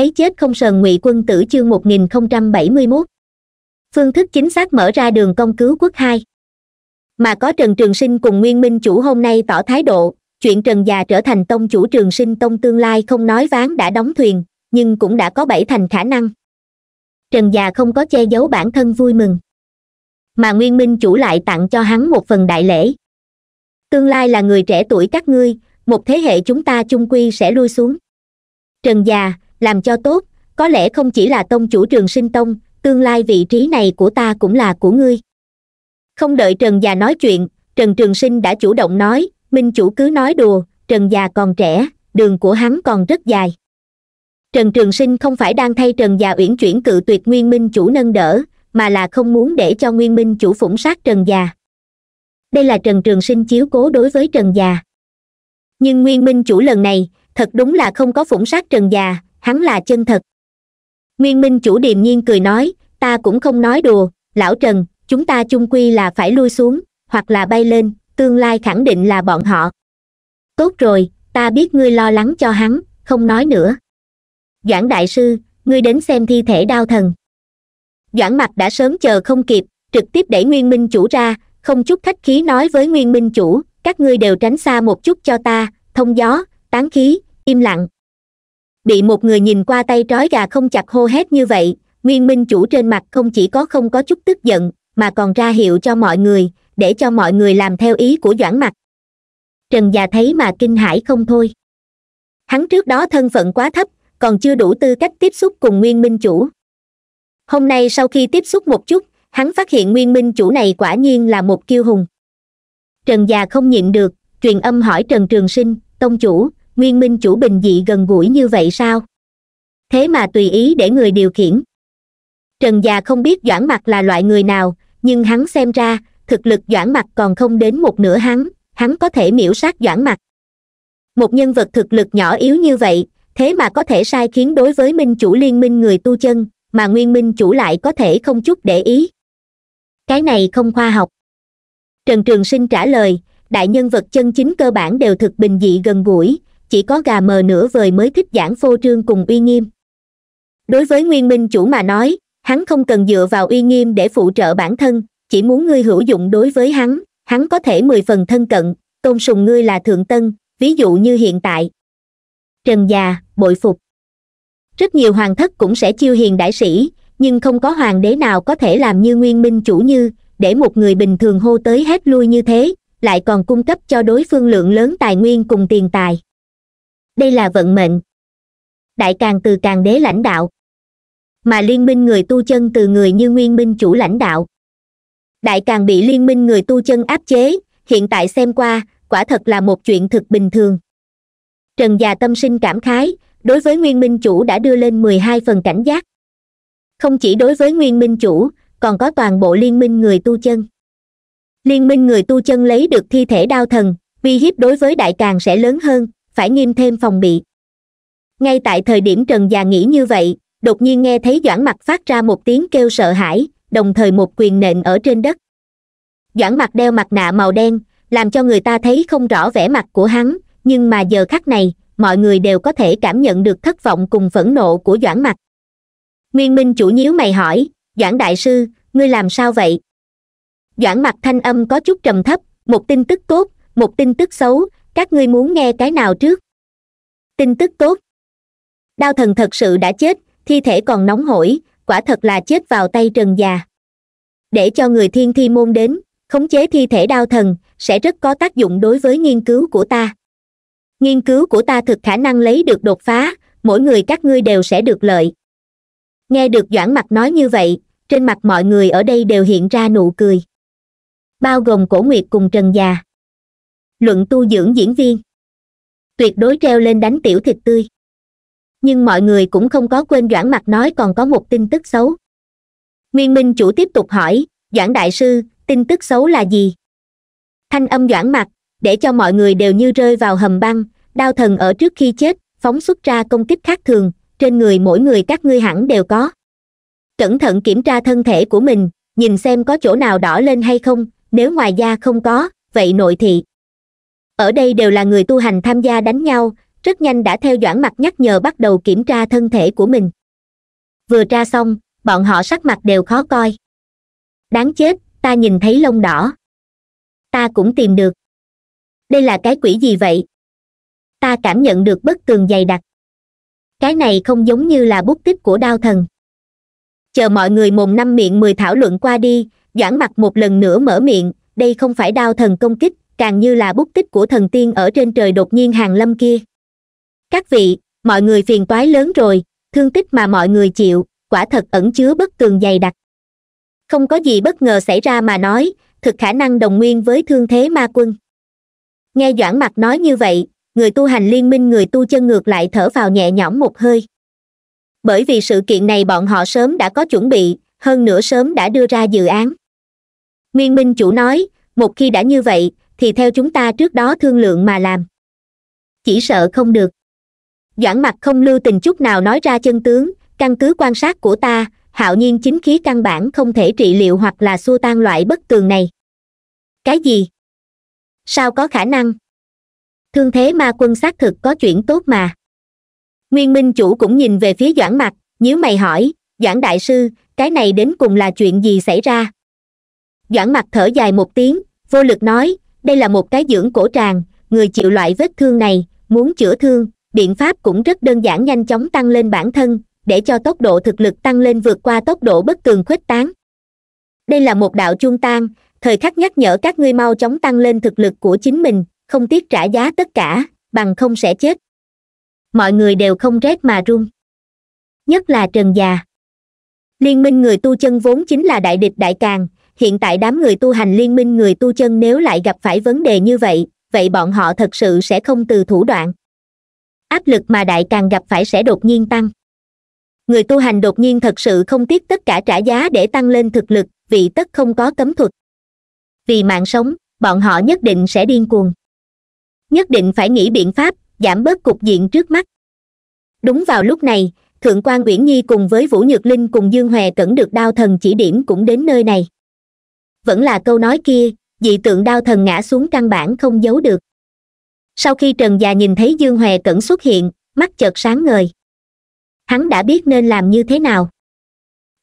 thấy chết không sờn ngụy quân tử chương 1071. phương thức chính xác mở ra đường công cứu quốc hai mà có trần trường sinh cùng nguyên minh chủ hôm nay tỏ thái độ chuyện trần già trở thành tông chủ trường sinh tông tương lai không nói ván đã đóng thuyền nhưng cũng đã có bảy thành khả năng trần già không có che giấu bản thân vui mừng mà nguyên minh chủ lại tặng cho hắn một phần đại lễ tương lai là người trẻ tuổi các ngươi một thế hệ chúng ta chung quy sẽ lui xuống trần già làm cho tốt có lẽ không chỉ là tông chủ trường sinh tông tương lai vị trí này của ta cũng là của ngươi không đợi trần già nói chuyện trần trường sinh đã chủ động nói minh chủ cứ nói đùa trần già còn trẻ đường của hắn còn rất dài trần trường sinh không phải đang thay trần già uyển chuyển cự tuyệt nguyên minh chủ nâng đỡ mà là không muốn để cho nguyên minh chủ phủng sát trần già đây là trần trường sinh chiếu cố đối với trần già nhưng nguyên minh chủ lần này thật đúng là không có phủng sát trần già hắn là chân thật nguyên minh chủ điềm nhiên cười nói ta cũng không nói đùa lão trần chúng ta chung quy là phải lui xuống hoặc là bay lên tương lai khẳng định là bọn họ tốt rồi ta biết ngươi lo lắng cho hắn không nói nữa doãn đại sư ngươi đến xem thi thể đao thần doãn mặt đã sớm chờ không kịp trực tiếp đẩy nguyên minh chủ ra không chút khách khí nói với nguyên minh chủ các ngươi đều tránh xa một chút cho ta thông gió tán khí im lặng bị một người nhìn qua tay trói gà không chặt hô hét như vậy nguyên minh chủ trên mặt không chỉ có không có chút tức giận mà còn ra hiệu cho mọi người để cho mọi người làm theo ý của doãn mặt trần già thấy mà kinh hãi không thôi hắn trước đó thân phận quá thấp còn chưa đủ tư cách tiếp xúc cùng nguyên minh chủ hôm nay sau khi tiếp xúc một chút hắn phát hiện nguyên minh chủ này quả nhiên là một kiêu hùng trần già không nhịn được truyền âm hỏi trần trường sinh tông chủ nguyên minh chủ bình dị gần gũi như vậy sao thế mà tùy ý để người điều khiển trần già không biết doãn mặt là loại người nào nhưng hắn xem ra thực lực doãn mặt còn không đến một nửa hắn hắn có thể miễu sát doãn mặt một nhân vật thực lực nhỏ yếu như vậy thế mà có thể sai khiến đối với minh chủ liên minh người tu chân mà nguyên minh chủ lại có thể không chút để ý cái này không khoa học trần trường sinh trả lời đại nhân vật chân chính cơ bản đều thực bình dị gần gũi chỉ có gà mờ nửa vời mới thích giảng phô trương cùng uy nghiêm đối với nguyên minh chủ mà nói hắn không cần dựa vào uy nghiêm để phụ trợ bản thân chỉ muốn ngươi hữu dụng đối với hắn hắn có thể mười phần thân cận tôn sùng ngươi là thượng tân ví dụ như hiện tại trần già bội phục rất nhiều hoàng thất cũng sẽ chiêu hiền đại sĩ nhưng không có hoàng đế nào có thể làm như nguyên minh chủ như để một người bình thường hô tới hết lui như thế lại còn cung cấp cho đối phương lượng lớn tài nguyên cùng tiền tài đây là vận mệnh đại càng từ càng đế lãnh đạo mà liên minh người tu chân từ người như nguyên minh chủ lãnh đạo đại càng bị liên minh người tu chân áp chế hiện tại xem qua quả thật là một chuyện thực bình thường trần già tâm sinh cảm khái đối với nguyên minh chủ đã đưa lên mười hai phần cảnh giác không chỉ đối với nguyên minh chủ còn có toàn bộ liên minh người tu chân liên minh người tu chân lấy được thi thể đao thần vi hiếp đối với đại càng sẽ lớn hơn phải nghiêm thêm phòng bị ngay tại thời điểm trần già nghĩ như vậy đột nhiên nghe thấy doãn mặt phát ra một tiếng kêu sợ hãi đồng thời một quyền nện ở trên đất doãn mặt đeo mặt nạ màu đen làm cho người ta thấy không rõ vẻ mặt của hắn nhưng mà giờ khắc này mọi người đều có thể cảm nhận được thất vọng cùng phẫn nộ của doãn mặt nguyên minh chủ nhíu mày hỏi doãn đại sư ngươi làm sao vậy doãn mặt thanh âm có chút trầm thấp một tin tức tốt một tin tức xấu các ngươi muốn nghe cái nào trước tin tức tốt đao thần thật sự đã chết thi thể còn nóng hổi quả thật là chết vào tay trần già để cho người thiên thi môn đến khống chế thi thể đao thần sẽ rất có tác dụng đối với nghiên cứu của ta nghiên cứu của ta thực khả năng lấy được đột phá mỗi người các ngươi đều sẽ được lợi nghe được doãn mặt nói như vậy trên mặt mọi người ở đây đều hiện ra nụ cười bao gồm cổ nguyệt cùng trần già luận tu dưỡng diễn viên tuyệt đối treo lên đánh tiểu thịt tươi nhưng mọi người cũng không có quên doãn mặt nói còn có một tin tức xấu nguyên minh chủ tiếp tục hỏi doãn đại sư tin tức xấu là gì thanh âm doãn mặt để cho mọi người đều như rơi vào hầm băng đau thần ở trước khi chết phóng xuất ra công kích khác thường trên người mỗi người các ngươi hẳn đều có cẩn thận kiểm tra thân thể của mình nhìn xem có chỗ nào đỏ lên hay không nếu ngoài da không có vậy nội thị ở đây đều là người tu hành tham gia đánh nhau rất nhanh đã theo dõi mặt nhắc nhở bắt đầu kiểm tra thân thể của mình vừa tra xong bọn họ sắc mặt đều khó coi đáng chết ta nhìn thấy lông đỏ ta cũng tìm được đây là cái quỷ gì vậy ta cảm nhận được bất tường dày đặc cái này không giống như là bút tích của đao thần chờ mọi người mồm năm miệng mười thảo luận qua đi doãn mặt một lần nữa mở miệng đây không phải đao thần công kích càng như là bút tích của thần tiên ở trên trời đột nhiên hàng lâm kia các vị mọi người phiền toái lớn rồi thương tích mà mọi người chịu quả thật ẩn chứa bất tường dày đặc không có gì bất ngờ xảy ra mà nói thực khả năng đồng nguyên với thương thế ma quân nghe doãn mặt nói như vậy người tu hành liên minh người tu chân ngược lại thở vào nhẹ nhõm một hơi bởi vì sự kiện này bọn họ sớm đã có chuẩn bị hơn nữa sớm đã đưa ra dự án nguyên minh chủ nói một khi đã như vậy thì theo chúng ta trước đó thương lượng mà làm chỉ sợ không được doãn mặt không lưu tình chút nào nói ra chân tướng căn cứ quan sát của ta hạo nhiên chính khí căn bản không thể trị liệu hoặc là xua tan loại bất tường này cái gì sao có khả năng thương thế ma quân xác thực có chuyện tốt mà nguyên minh chủ cũng nhìn về phía doãn mặt nhíu mày hỏi doãn đại sư cái này đến cùng là chuyện gì xảy ra doãn mặt thở dài một tiếng vô lực nói đây là một cái dưỡng cổ tràng người chịu loại vết thương này muốn chữa thương biện pháp cũng rất đơn giản nhanh chóng tăng lên bản thân để cho tốc độ thực lực tăng lên vượt qua tốc độ bất tường khuếch tán đây là một đạo chuông tan thời khắc nhắc nhở các ngươi mau chóng tăng lên thực lực của chính mình không tiếc trả giá tất cả bằng không sẽ chết mọi người đều không rét mà run nhất là trần già liên minh người tu chân vốn chính là đại địch đại càng hiện tại đám người tu hành liên minh người tu chân nếu lại gặp phải vấn đề như vậy vậy bọn họ thật sự sẽ không từ thủ đoạn áp lực mà đại càng gặp phải sẽ đột nhiên tăng người tu hành đột nhiên thật sự không tiếc tất cả trả giá để tăng lên thực lực vì tất không có cấm thuật vì mạng sống bọn họ nhất định sẽ điên cuồng nhất định phải nghĩ biện pháp giảm bớt cục diện trước mắt đúng vào lúc này thượng quan uyển nhi cùng với vũ nhược linh cùng dương hòe cẩn được đao thần chỉ điểm cũng đến nơi này vẫn là câu nói kia dị tượng đao thần ngã xuống căn bản không giấu được sau khi trần già nhìn thấy dương hòe cẩn xuất hiện mắt chợt sáng ngời hắn đã biết nên làm như thế nào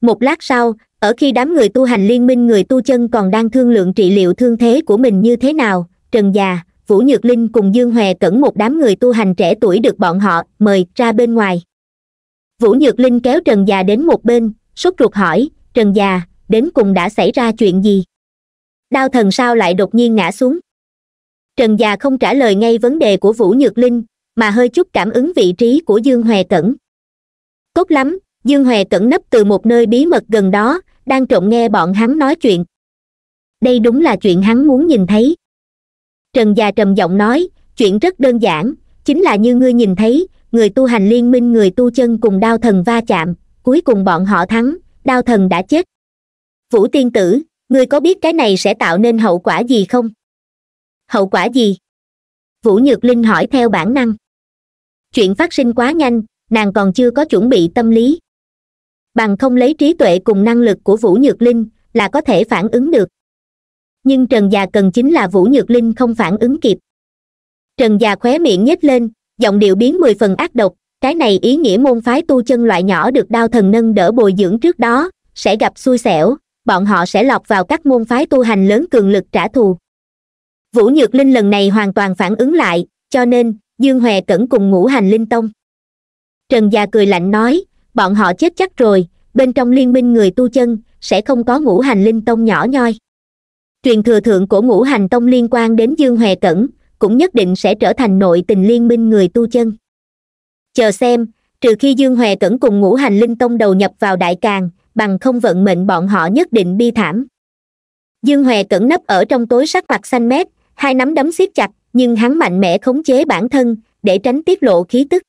một lát sau ở khi đám người tu hành liên minh người tu chân còn đang thương lượng trị liệu thương thế của mình như thế nào trần già vũ nhược linh cùng dương hòe cẩn một đám người tu hành trẻ tuổi được bọn họ mời ra bên ngoài vũ nhược linh kéo trần già đến một bên sốt ruột hỏi trần già đến cùng đã xảy ra chuyện gì đao thần sao lại đột nhiên ngã xuống trần già không trả lời ngay vấn đề của vũ nhược linh mà hơi chút cảm ứng vị trí của dương hòe tẩn tốt lắm dương hòe tẩn nấp từ một nơi bí mật gần đó đang trộm nghe bọn hắn nói chuyện đây đúng là chuyện hắn muốn nhìn thấy trần già trầm giọng nói chuyện rất đơn giản chính là như ngươi nhìn thấy người tu hành liên minh người tu chân cùng đao thần va chạm cuối cùng bọn họ thắng đao thần đã chết vũ tiên tử ngươi có biết cái này sẽ tạo nên hậu quả gì không hậu quả gì vũ nhược linh hỏi theo bản năng chuyện phát sinh quá nhanh nàng còn chưa có chuẩn bị tâm lý bằng không lấy trí tuệ cùng năng lực của vũ nhược linh là có thể phản ứng được nhưng trần già cần chính là vũ nhược linh không phản ứng kịp trần già khóe miệng nhếch lên giọng điệu biến mười phần ác độc cái này ý nghĩa môn phái tu chân loại nhỏ được đao thần nâng đỡ bồi dưỡng trước đó sẽ gặp xui xẻo bọn họ sẽ lọc vào các môn phái tu hành lớn cường lực trả thù vũ nhược linh lần này hoàn toàn phản ứng lại cho nên dương hòe cẩn cùng ngũ hành linh tông trần già cười lạnh nói bọn họ chết chắc rồi bên trong liên minh người tu chân sẽ không có ngũ hành linh tông nhỏ nhoi truyền thừa thượng của ngũ hành tông liên quan đến dương hòe cẩn cũng nhất định sẽ trở thành nội tình liên minh người tu chân chờ xem trừ khi dương hòe cẩn cùng ngũ hành linh tông đầu nhập vào đại càng bằng không vận mệnh bọn họ nhất định bi thảm dương hòe cẩn nấp ở trong tối sắc mặt xanh mét hai nắm đấm siết chặt nhưng hắn mạnh mẽ khống chế bản thân để tránh tiết lộ khí tức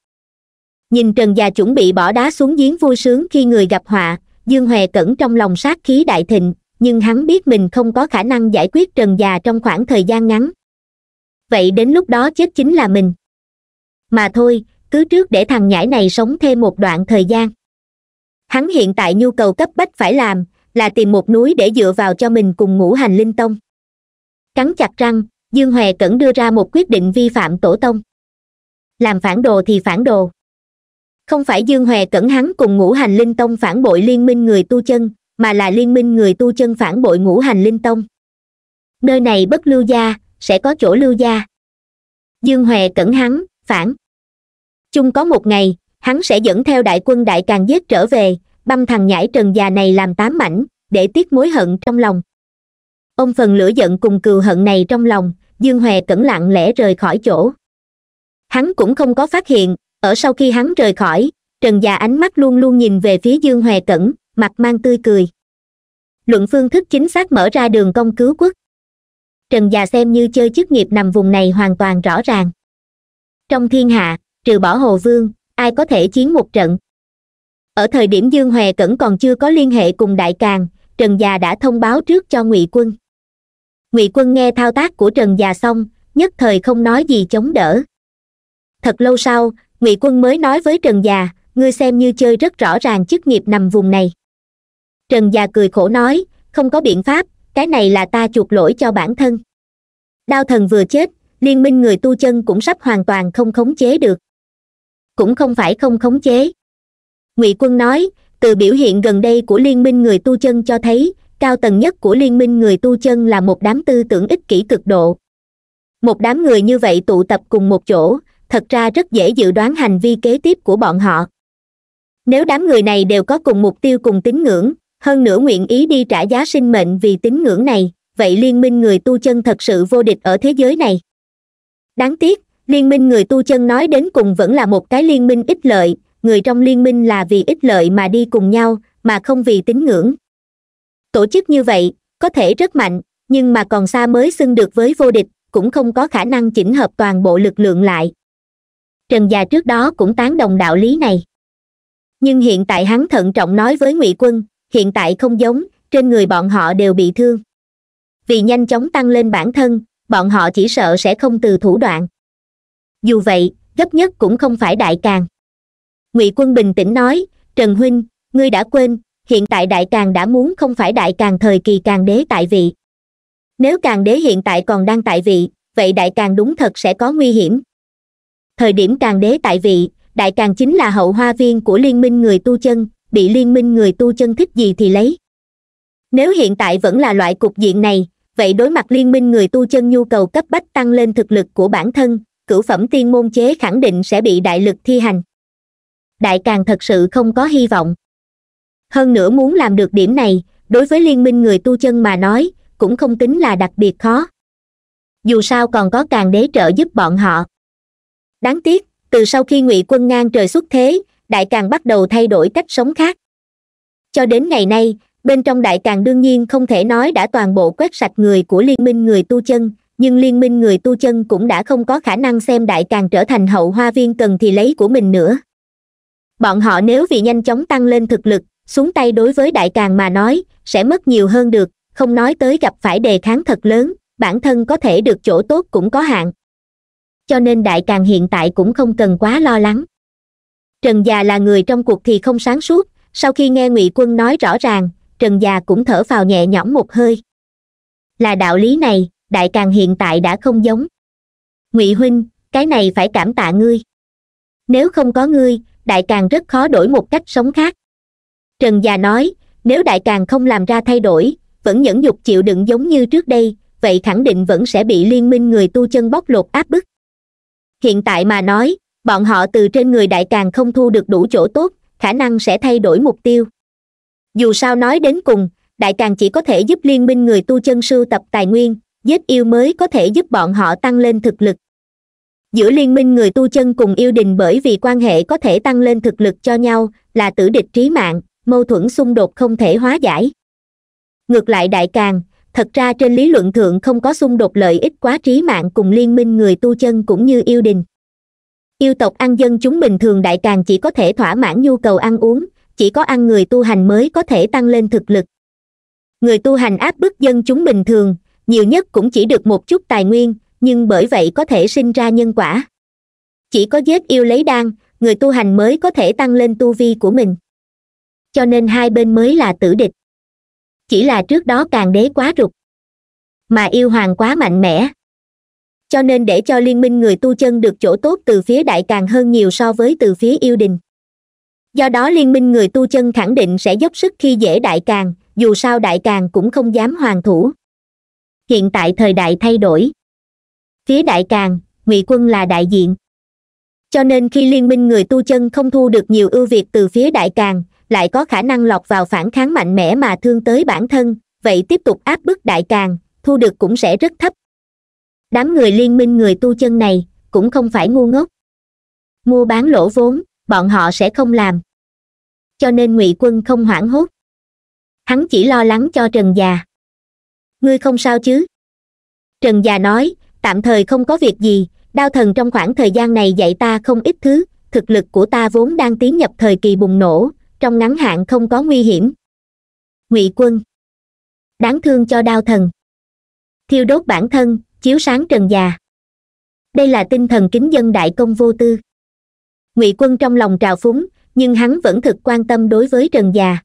nhìn trần già chuẩn bị bỏ đá xuống giếng vui sướng khi người gặp họa dương hòe cẩn trong lòng sát khí đại thịnh nhưng hắn biết mình không có khả năng giải quyết trần già trong khoảng thời gian ngắn vậy đến lúc đó chết chính là mình mà thôi cứ trước để thằng nhãi này sống thêm một đoạn thời gian hắn hiện tại nhu cầu cấp bách phải làm là tìm một núi để dựa vào cho mình cùng ngũ hành linh tông cắn chặt răng dương hòe cẩn đưa ra một quyết định vi phạm tổ tông làm phản đồ thì phản đồ không phải dương hòe cẩn hắn cùng ngũ hành linh tông phản bội liên minh người tu chân mà là liên minh người tu chân phản bội ngũ hành linh tông nơi này bất lưu gia sẽ có chỗ lưu gia dương hòe cẩn hắn phản chung có một ngày hắn sẽ dẫn theo đại quân đại càng giết trở về băm thằng nhãi trần già này làm tám mảnh để tiết mối hận trong lòng ông phần lửa giận cùng cừu hận này trong lòng dương hòe cẩn lặng lẽ rời khỏi chỗ hắn cũng không có phát hiện ở sau khi hắn rời khỏi trần già ánh mắt luôn luôn nhìn về phía dương hòe cẩn mặt mang tươi cười luận phương thức chính xác mở ra đường công cứu quốc trần già xem như chơi chức nghiệp nằm vùng này hoàn toàn rõ ràng trong thiên hạ trừ bỏ hồ vương ai có thể chiến một trận ở thời điểm dương hòe cẩn còn chưa có liên hệ cùng đại càng trần già đã thông báo trước cho ngụy quân ngụy quân nghe thao tác của trần già xong nhất thời không nói gì chống đỡ thật lâu sau ngụy quân mới nói với trần già ngươi xem như chơi rất rõ ràng chức nghiệp nằm vùng này trần già cười khổ nói không có biện pháp cái này là ta chuộc lỗi cho bản thân đao thần vừa chết liên minh người tu chân cũng sắp hoàn toàn không khống chế được cũng không phải không khống chế ngụy quân nói từ biểu hiện gần đây của liên minh người tu chân cho thấy cao tầng nhất của liên minh người tu chân là một đám tư tưởng ích kỷ cực độ một đám người như vậy tụ tập cùng một chỗ thật ra rất dễ dự đoán hành vi kế tiếp của bọn họ nếu đám người này đều có cùng mục tiêu cùng tín ngưỡng hơn nữa nguyện ý đi trả giá sinh mệnh vì tín ngưỡng này vậy liên minh người tu chân thật sự vô địch ở thế giới này đáng tiếc liên minh người tu chân nói đến cùng vẫn là một cái liên minh ích lợi người trong liên minh là vì ích lợi mà đi cùng nhau mà không vì tín ngưỡng tổ chức như vậy có thể rất mạnh nhưng mà còn xa mới xưng được với vô địch cũng không có khả năng chỉnh hợp toàn bộ lực lượng lại trần già trước đó cũng tán đồng đạo lý này nhưng hiện tại hắn thận trọng nói với ngụy quân hiện tại không giống trên người bọn họ đều bị thương vì nhanh chóng tăng lên bản thân bọn họ chỉ sợ sẽ không từ thủ đoạn dù vậy gấp nhất cũng không phải đại càng ngụy quân bình tĩnh nói trần huynh ngươi đã quên hiện tại đại càng đã muốn không phải đại càng thời kỳ càng đế tại vị nếu càng đế hiện tại còn đang tại vị vậy đại càng đúng thật sẽ có nguy hiểm thời điểm càng đế tại vị đại càng chính là hậu hoa viên của liên minh người tu chân bị liên minh người tu chân thích gì thì lấy nếu hiện tại vẫn là loại cục diện này vậy đối mặt liên minh người tu chân nhu cầu cấp bách tăng lên thực lực của bản thân cửu phẩm tiên môn chế khẳng định sẽ bị đại lực thi hành đại càng thật sự không có hy vọng hơn nữa muốn làm được điểm này đối với liên minh người tu chân mà nói cũng không tính là đặc biệt khó dù sao còn có càng đế trợ giúp bọn họ đáng tiếc từ sau khi ngụy quân ngang trời xuất thế đại càng bắt đầu thay đổi cách sống khác cho đến ngày nay bên trong đại càng đương nhiên không thể nói đã toàn bộ quét sạch người của liên minh người tu chân nhưng liên minh người tu chân cũng đã không có khả năng xem đại càng trở thành hậu hoa viên cần thì lấy của mình nữa bọn họ nếu vì nhanh chóng tăng lên thực lực xuống tay đối với đại càng mà nói sẽ mất nhiều hơn được không nói tới gặp phải đề kháng thật lớn bản thân có thể được chỗ tốt cũng có hạn cho nên đại càng hiện tại cũng không cần quá lo lắng trần già là người trong cuộc thì không sáng suốt sau khi nghe ngụy quân nói rõ ràng trần già cũng thở phào nhẹ nhõm một hơi là đạo lý này đại càng hiện tại đã không giống ngụy huynh cái này phải cảm tạ ngươi nếu không có ngươi đại càng rất khó đổi một cách sống khác trần già nói nếu đại càng không làm ra thay đổi vẫn nhẫn nhục chịu đựng giống như trước đây vậy khẳng định vẫn sẽ bị liên minh người tu chân bóc lột áp bức hiện tại mà nói bọn họ từ trên người đại càng không thu được đủ chỗ tốt khả năng sẽ thay đổi mục tiêu dù sao nói đến cùng đại càng chỉ có thể giúp liên minh người tu chân sưu tập tài nguyên giết yêu mới có thể giúp bọn họ tăng lên thực lực giữa liên minh người tu chân cùng yêu đình bởi vì quan hệ có thể tăng lên thực lực cho nhau là tử địch trí mạng mâu thuẫn xung đột không thể hóa giải ngược lại đại càng thật ra trên lý luận thượng không có xung đột lợi ích quá trí mạng cùng liên minh người tu chân cũng như yêu đình yêu tộc ăn dân chúng bình thường đại càng chỉ có thể thỏa mãn nhu cầu ăn uống chỉ có ăn người tu hành mới có thể tăng lên thực lực người tu hành áp bức dân chúng bình thường nhiều nhất cũng chỉ được một chút tài nguyên nhưng bởi vậy có thể sinh ra nhân quả chỉ có giết yêu lấy đan người tu hành mới có thể tăng lên tu vi của mình cho nên hai bên mới là tử địch chỉ là trước đó càng đế quá rụt mà yêu hoàng quá mạnh mẽ cho nên để cho liên minh người tu chân được chỗ tốt từ phía đại càng hơn nhiều so với từ phía yêu đình do đó liên minh người tu chân khẳng định sẽ dốc sức khi dễ đại càng dù sao đại càng cũng không dám hoàng thủ hiện tại thời đại thay đổi phía đại càng ngụy quân là đại diện cho nên khi liên minh người tu chân không thu được nhiều ưu việt từ phía đại càng lại có khả năng lọc vào phản kháng mạnh mẽ mà thương tới bản thân vậy tiếp tục áp bức đại càng thu được cũng sẽ rất thấp đám người liên minh người tu chân này cũng không phải ngu ngốc mua bán lỗ vốn bọn họ sẽ không làm cho nên ngụy quân không hoảng hốt hắn chỉ lo lắng cho trần già ngươi không sao chứ trần già nói tạm thời không có việc gì đao thần trong khoảng thời gian này dạy ta không ít thứ thực lực của ta vốn đang tiến nhập thời kỳ bùng nổ trong ngắn hạn không có nguy hiểm ngụy quân đáng thương cho đao thần thiêu đốt bản thân chiếu sáng trần già đây là tinh thần kính dân đại công vô tư ngụy quân trong lòng trào phúng nhưng hắn vẫn thực quan tâm đối với trần già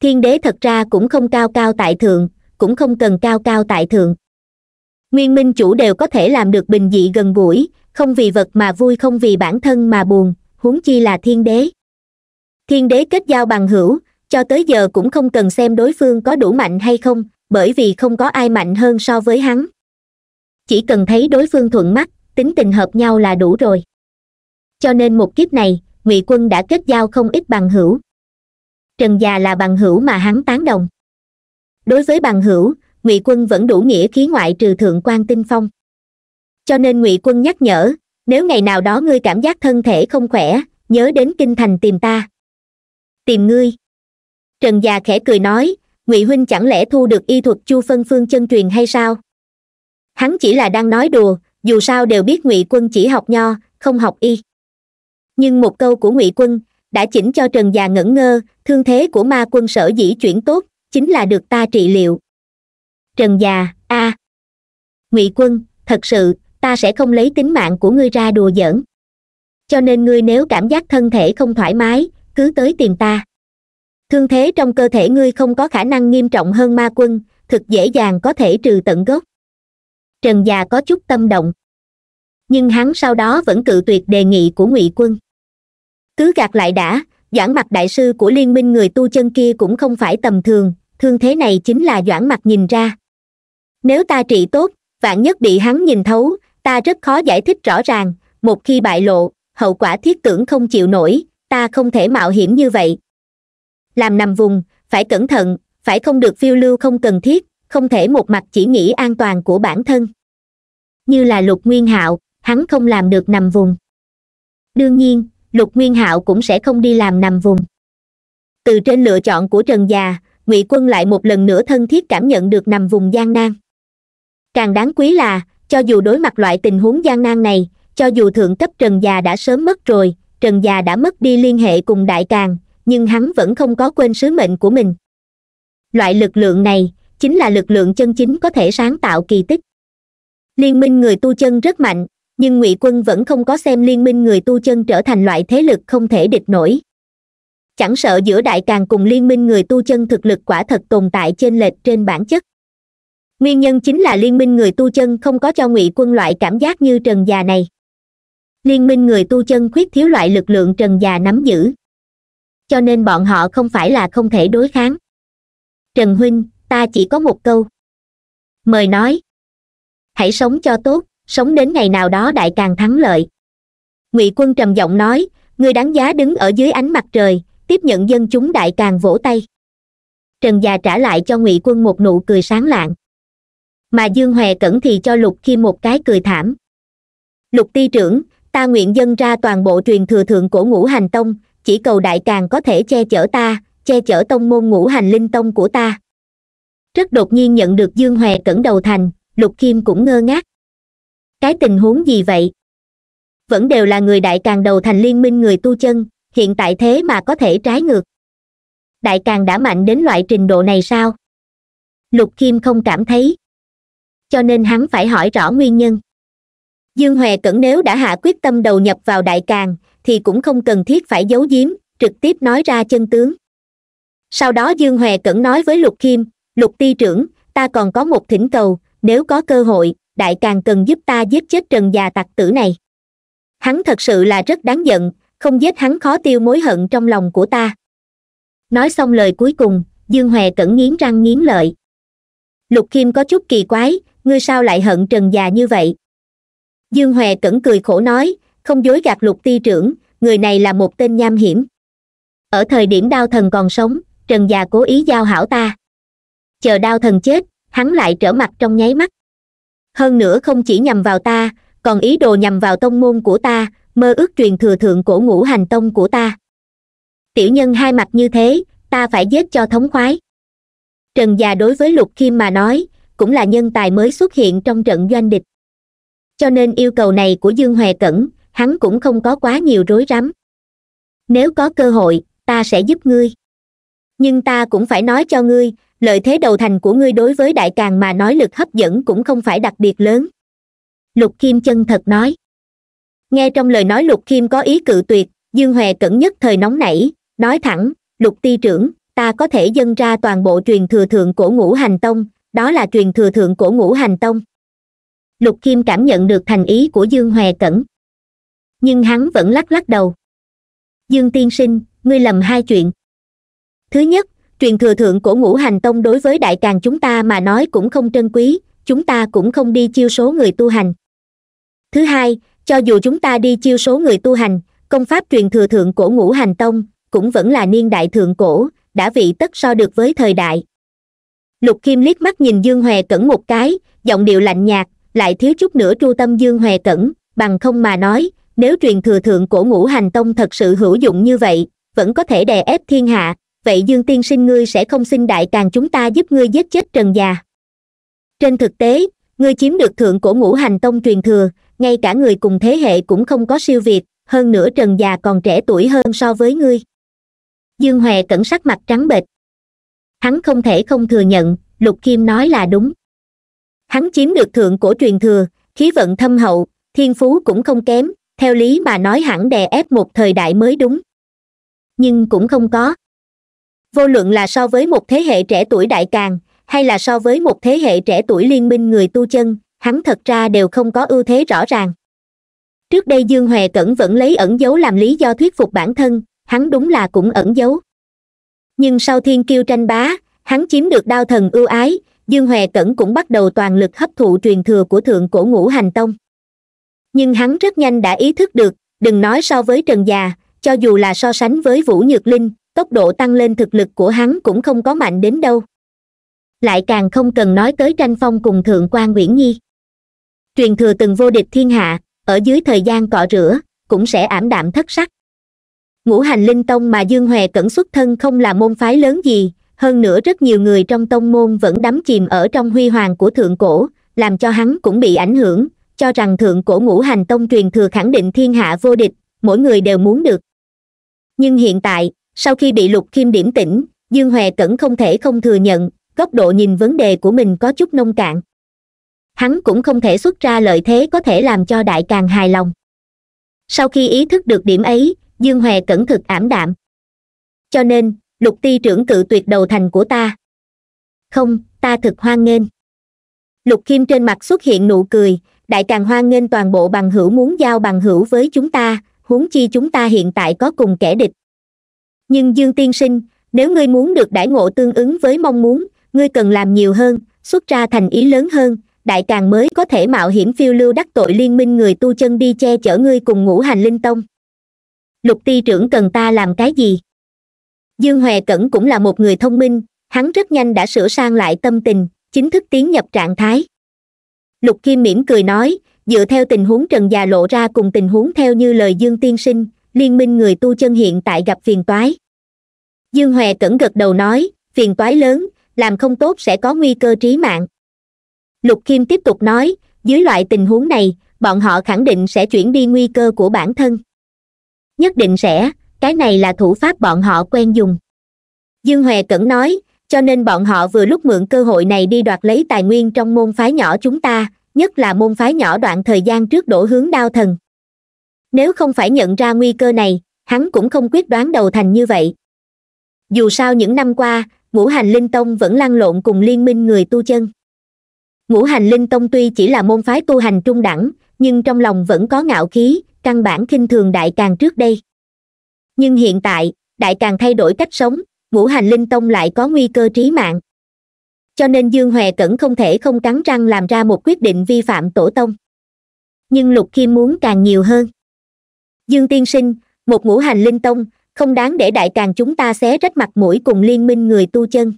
thiên đế thật ra cũng không cao cao tại thượng cũng không cần cao cao tại thượng nguyên minh chủ đều có thể làm được bình dị gần gũi không vì vật mà vui không vì bản thân mà buồn huống chi là thiên đế thiên đế kết giao bằng hữu cho tới giờ cũng không cần xem đối phương có đủ mạnh hay không bởi vì không có ai mạnh hơn so với hắn chỉ cần thấy đối phương thuận mắt tính tình hợp nhau là đủ rồi cho nên một kiếp này ngụy quân đã kết giao không ít bằng hữu trần già là bằng hữu mà hắn tán đồng đối với bằng hữu ngụy quân vẫn đủ nghĩa khí ngoại trừ thượng quan tinh phong cho nên ngụy quân nhắc nhở nếu ngày nào đó ngươi cảm giác thân thể không khỏe nhớ đến kinh thành tìm ta tìm ngươi trần già khẽ cười nói ngụy huynh chẳng lẽ thu được y thuật chu phân phương chân truyền hay sao hắn chỉ là đang nói đùa dù sao đều biết ngụy quân chỉ học nho không học y nhưng một câu của ngụy quân đã chỉnh cho trần già ngẩn ngơ thương thế của ma quân sở dĩ chuyển tốt chính là được ta trị liệu trần già a à. ngụy quân thật sự ta sẽ không lấy tính mạng của ngươi ra đùa giỡn cho nên ngươi nếu cảm giác thân thể không thoải mái cứ tới tìm ta thương thế trong cơ thể ngươi không có khả năng nghiêm trọng hơn ma quân thực dễ dàng có thể trừ tận gốc trần già có chút tâm động nhưng hắn sau đó vẫn cự tuyệt đề nghị của ngụy quân cứ gạt lại đã giảng mặt đại sư của liên minh người tu chân kia cũng không phải tầm thường thương thế này chính là doãn mặt nhìn ra nếu ta trị tốt vạn nhất bị hắn nhìn thấu ta rất khó giải thích rõ ràng một khi bại lộ hậu quả thiết tưởng không chịu nổi ta không thể mạo hiểm như vậy làm nằm vùng phải cẩn thận phải không được phiêu lưu không cần thiết không thể một mặt chỉ nghĩ an toàn của bản thân như là lục nguyên hạo hắn không làm được nằm vùng đương nhiên lục nguyên hạo cũng sẽ không đi làm nằm vùng từ trên lựa chọn của trần già ngụy quân lại một lần nữa thân thiết cảm nhận được nằm vùng gian nan càng đáng quý là cho dù đối mặt loại tình huống gian nan này cho dù thượng cấp trần già đã sớm mất rồi trần già đã mất đi liên hệ cùng đại càng nhưng hắn vẫn không có quên sứ mệnh của mình loại lực lượng này chính là lực lượng chân chính có thể sáng tạo kỳ tích liên minh người tu chân rất mạnh nhưng ngụy quân vẫn không có xem liên minh người tu chân trở thành loại thế lực không thể địch nổi chẳng sợ giữa đại càng cùng liên minh người tu chân thực lực quả thật tồn tại trên lệch trên bản chất nguyên nhân chính là liên minh người tu chân không có cho ngụy quân loại cảm giác như trần già này liên minh người tu chân khuyết thiếu loại lực lượng trần già nắm giữ cho nên bọn họ không phải là không thể đối kháng trần huynh ta chỉ có một câu mời nói hãy sống cho tốt sống đến ngày nào đó đại càng thắng lợi ngụy quân trầm giọng nói người đáng giá đứng ở dưới ánh mặt trời tiếp nhận dân chúng đại càng vỗ tay trần già trả lại cho ngụy quân một nụ cười sáng lạng mà dương hòe cẩn thì cho lục khiêm một cái cười thảm lục ti trưởng ta nguyện dân ra toàn bộ truyền thừa thượng cổ ngũ hành tông chỉ cầu đại càng có thể che chở ta che chở tông môn ngũ hành linh tông của ta rất đột nhiên nhận được dương hòe cẩn đầu thành lục khiêm cũng ngơ ngác cái tình huống gì vậy vẫn đều là người đại càng đầu thành liên minh người tu chân hiện tại thế mà có thể trái ngược đại càng đã mạnh đến loại trình độ này sao lục kim không cảm thấy cho nên hắn phải hỏi rõ nguyên nhân dương hòe cẩn nếu đã hạ quyết tâm đầu nhập vào đại càng thì cũng không cần thiết phải giấu giếm trực tiếp nói ra chân tướng sau đó dương hòe cẩn nói với lục kim lục ti trưởng ta còn có một thỉnh cầu nếu có cơ hội đại càng cần giúp ta giết chết trần già tặc tử này hắn thật sự là rất đáng giận không giết hắn khó tiêu mối hận trong lòng của ta nói xong lời cuối cùng dương hòe cẩn nghiến răng nghiến lợi lục kim có chút kỳ quái ngươi sao lại hận trần già như vậy dương hòe cẩn cười khổ nói không dối gạt lục ti trưởng người này là một tên nham hiểm ở thời điểm đao thần còn sống trần già cố ý giao hảo ta chờ đao thần chết hắn lại trở mặt trong nháy mắt hơn nữa không chỉ nhằm vào ta còn ý đồ nhằm vào tông môn của ta mơ ước truyền thừa thượng cổ ngũ hành tông của ta tiểu nhân hai mặt như thế ta phải giết cho thống khoái trần già đối với lục kim mà nói cũng là nhân tài mới xuất hiện trong trận doanh địch cho nên yêu cầu này của dương hòe cẩn hắn cũng không có quá nhiều rối rắm nếu có cơ hội ta sẽ giúp ngươi nhưng ta cũng phải nói cho ngươi lợi thế đầu thành của ngươi đối với đại càng mà nói lực hấp dẫn cũng không phải đặc biệt lớn lục kim chân thật nói nghe trong lời nói lục kim có ý cự tuyệt dương hòe cẩn nhất thời nóng nảy nói thẳng lục ti trưởng ta có thể dâng ra toàn bộ truyền thừa thượng cổ ngũ hành tông đó là truyền thừa thượng cổ ngũ hành tông lục kim cảm nhận được thành ý của dương hòe cẩn nhưng hắn vẫn lắc lắc đầu dương tiên sinh ngươi lầm hai chuyện thứ nhất truyền thừa thượng cổ ngũ hành tông đối với đại càng chúng ta mà nói cũng không trân quý chúng ta cũng không đi chiêu số người tu hành thứ hai cho dù chúng ta đi chiêu số người tu hành công pháp truyền thừa thượng cổ ngũ hành tông cũng vẫn là niên đại thượng cổ đã vị tất so được với thời đại lục kim liếc mắt nhìn dương hòe cẩn một cái giọng điệu lạnh nhạt lại thiếu chút nữa tru tâm dương hòe cẩn bằng không mà nói nếu truyền thừa thượng cổ ngũ hành tông thật sự hữu dụng như vậy vẫn có thể đè ép thiên hạ vậy dương tiên sinh ngươi sẽ không xin đại càng chúng ta giúp ngươi giết chết trần già trên thực tế ngươi chiếm được thượng cổ ngũ hành tông truyền thừa ngay cả người cùng thế hệ cũng không có siêu việt hơn nữa trần già còn trẻ tuổi hơn so với ngươi dương hòe cẩn sắc mặt trắng bệch hắn không thể không thừa nhận lục kim nói là đúng hắn chiếm được thượng cổ truyền thừa khí vận thâm hậu thiên phú cũng không kém theo lý mà nói hẳn đè ép một thời đại mới đúng nhưng cũng không có vô luận là so với một thế hệ trẻ tuổi đại càng hay là so với một thế hệ trẻ tuổi liên minh người tu chân hắn thật ra đều không có ưu thế rõ ràng trước đây dương hòe cẩn vẫn lấy ẩn giấu làm lý do thuyết phục bản thân hắn đúng là cũng ẩn giấu nhưng sau thiên kiêu tranh bá hắn chiếm được đao thần ưu ái dương hòe cẩn cũng bắt đầu toàn lực hấp thụ truyền thừa của thượng cổ ngũ hành tông nhưng hắn rất nhanh đã ý thức được đừng nói so với trần già cho dù là so sánh với vũ nhược linh tốc độ tăng lên thực lực của hắn cũng không có mạnh đến đâu lại càng không cần nói tới tranh phong cùng thượng quan nguyễn nhi truyền thừa từng vô địch thiên hạ ở dưới thời gian cọ rửa cũng sẽ ảm đạm thất sắc ngũ hành linh tông mà dương hòe cẩn xuất thân không là môn phái lớn gì hơn nữa rất nhiều người trong tông môn vẫn đắm chìm ở trong huy hoàng của thượng cổ làm cho hắn cũng bị ảnh hưởng cho rằng thượng cổ ngũ hành tông truyền thừa khẳng định thiên hạ vô địch mỗi người đều muốn được nhưng hiện tại sau khi bị lục kim điểm tỉnh dương hòe cẩn không thể không thừa nhận góc độ nhìn vấn đề của mình có chút nông cạn hắn cũng không thể xuất ra lợi thế có thể làm cho đại càng hài lòng sau khi ý thức được điểm ấy dương hòe cẩn thực ảm đạm cho nên lục ti trưởng cự tuyệt đầu thành của ta không ta thực hoan nghênh lục kim trên mặt xuất hiện nụ cười đại càng hoan nghênh toàn bộ bằng hữu muốn giao bằng hữu với chúng ta huống chi chúng ta hiện tại có cùng kẻ địch nhưng dương tiên sinh nếu ngươi muốn được đãi ngộ tương ứng với mong muốn ngươi cần làm nhiều hơn xuất ra thành ý lớn hơn đại càng mới có thể mạo hiểm phiêu lưu đắc tội liên minh người tu chân đi che chở ngươi cùng ngũ hành linh tông lục ti trưởng cần ta làm cái gì dương hòe cẩn cũng là một người thông minh hắn rất nhanh đã sửa sang lại tâm tình chính thức tiến nhập trạng thái lục kim mỉm cười nói dựa theo tình huống trần già lộ ra cùng tình huống theo như lời dương tiên sinh liên minh người tu chân hiện tại gặp phiền toái dương hòe cẩn gật đầu nói phiền toái lớn làm không tốt sẽ có nguy cơ trí mạng lục kim tiếp tục nói dưới loại tình huống này bọn họ khẳng định sẽ chuyển đi nguy cơ của bản thân nhất định sẽ cái này là thủ pháp bọn họ quen dùng dương hòe cẩn nói cho nên bọn họ vừa lúc mượn cơ hội này đi đoạt lấy tài nguyên trong môn phái nhỏ chúng ta nhất là môn phái nhỏ đoạn thời gian trước đổ hướng đao thần nếu không phải nhận ra nguy cơ này hắn cũng không quyết đoán đầu thành như vậy dù sao những năm qua ngũ hành linh tông vẫn lăn lộn cùng liên minh người tu chân ngũ hành linh tông tuy chỉ là môn phái tu hành trung đẳng nhưng trong lòng vẫn có ngạo khí căn bản khinh thường đại càng trước đây nhưng hiện tại đại càng thay đổi cách sống ngũ hành linh tông lại có nguy cơ trí mạng cho nên dương hòe cẩn không thể không cắn răng làm ra một quyết định vi phạm tổ tông nhưng lục khiêm muốn càng nhiều hơn dương tiên sinh một ngũ hành linh tông không đáng để đại càng chúng ta xé rách mặt mũi cùng liên minh người tu chân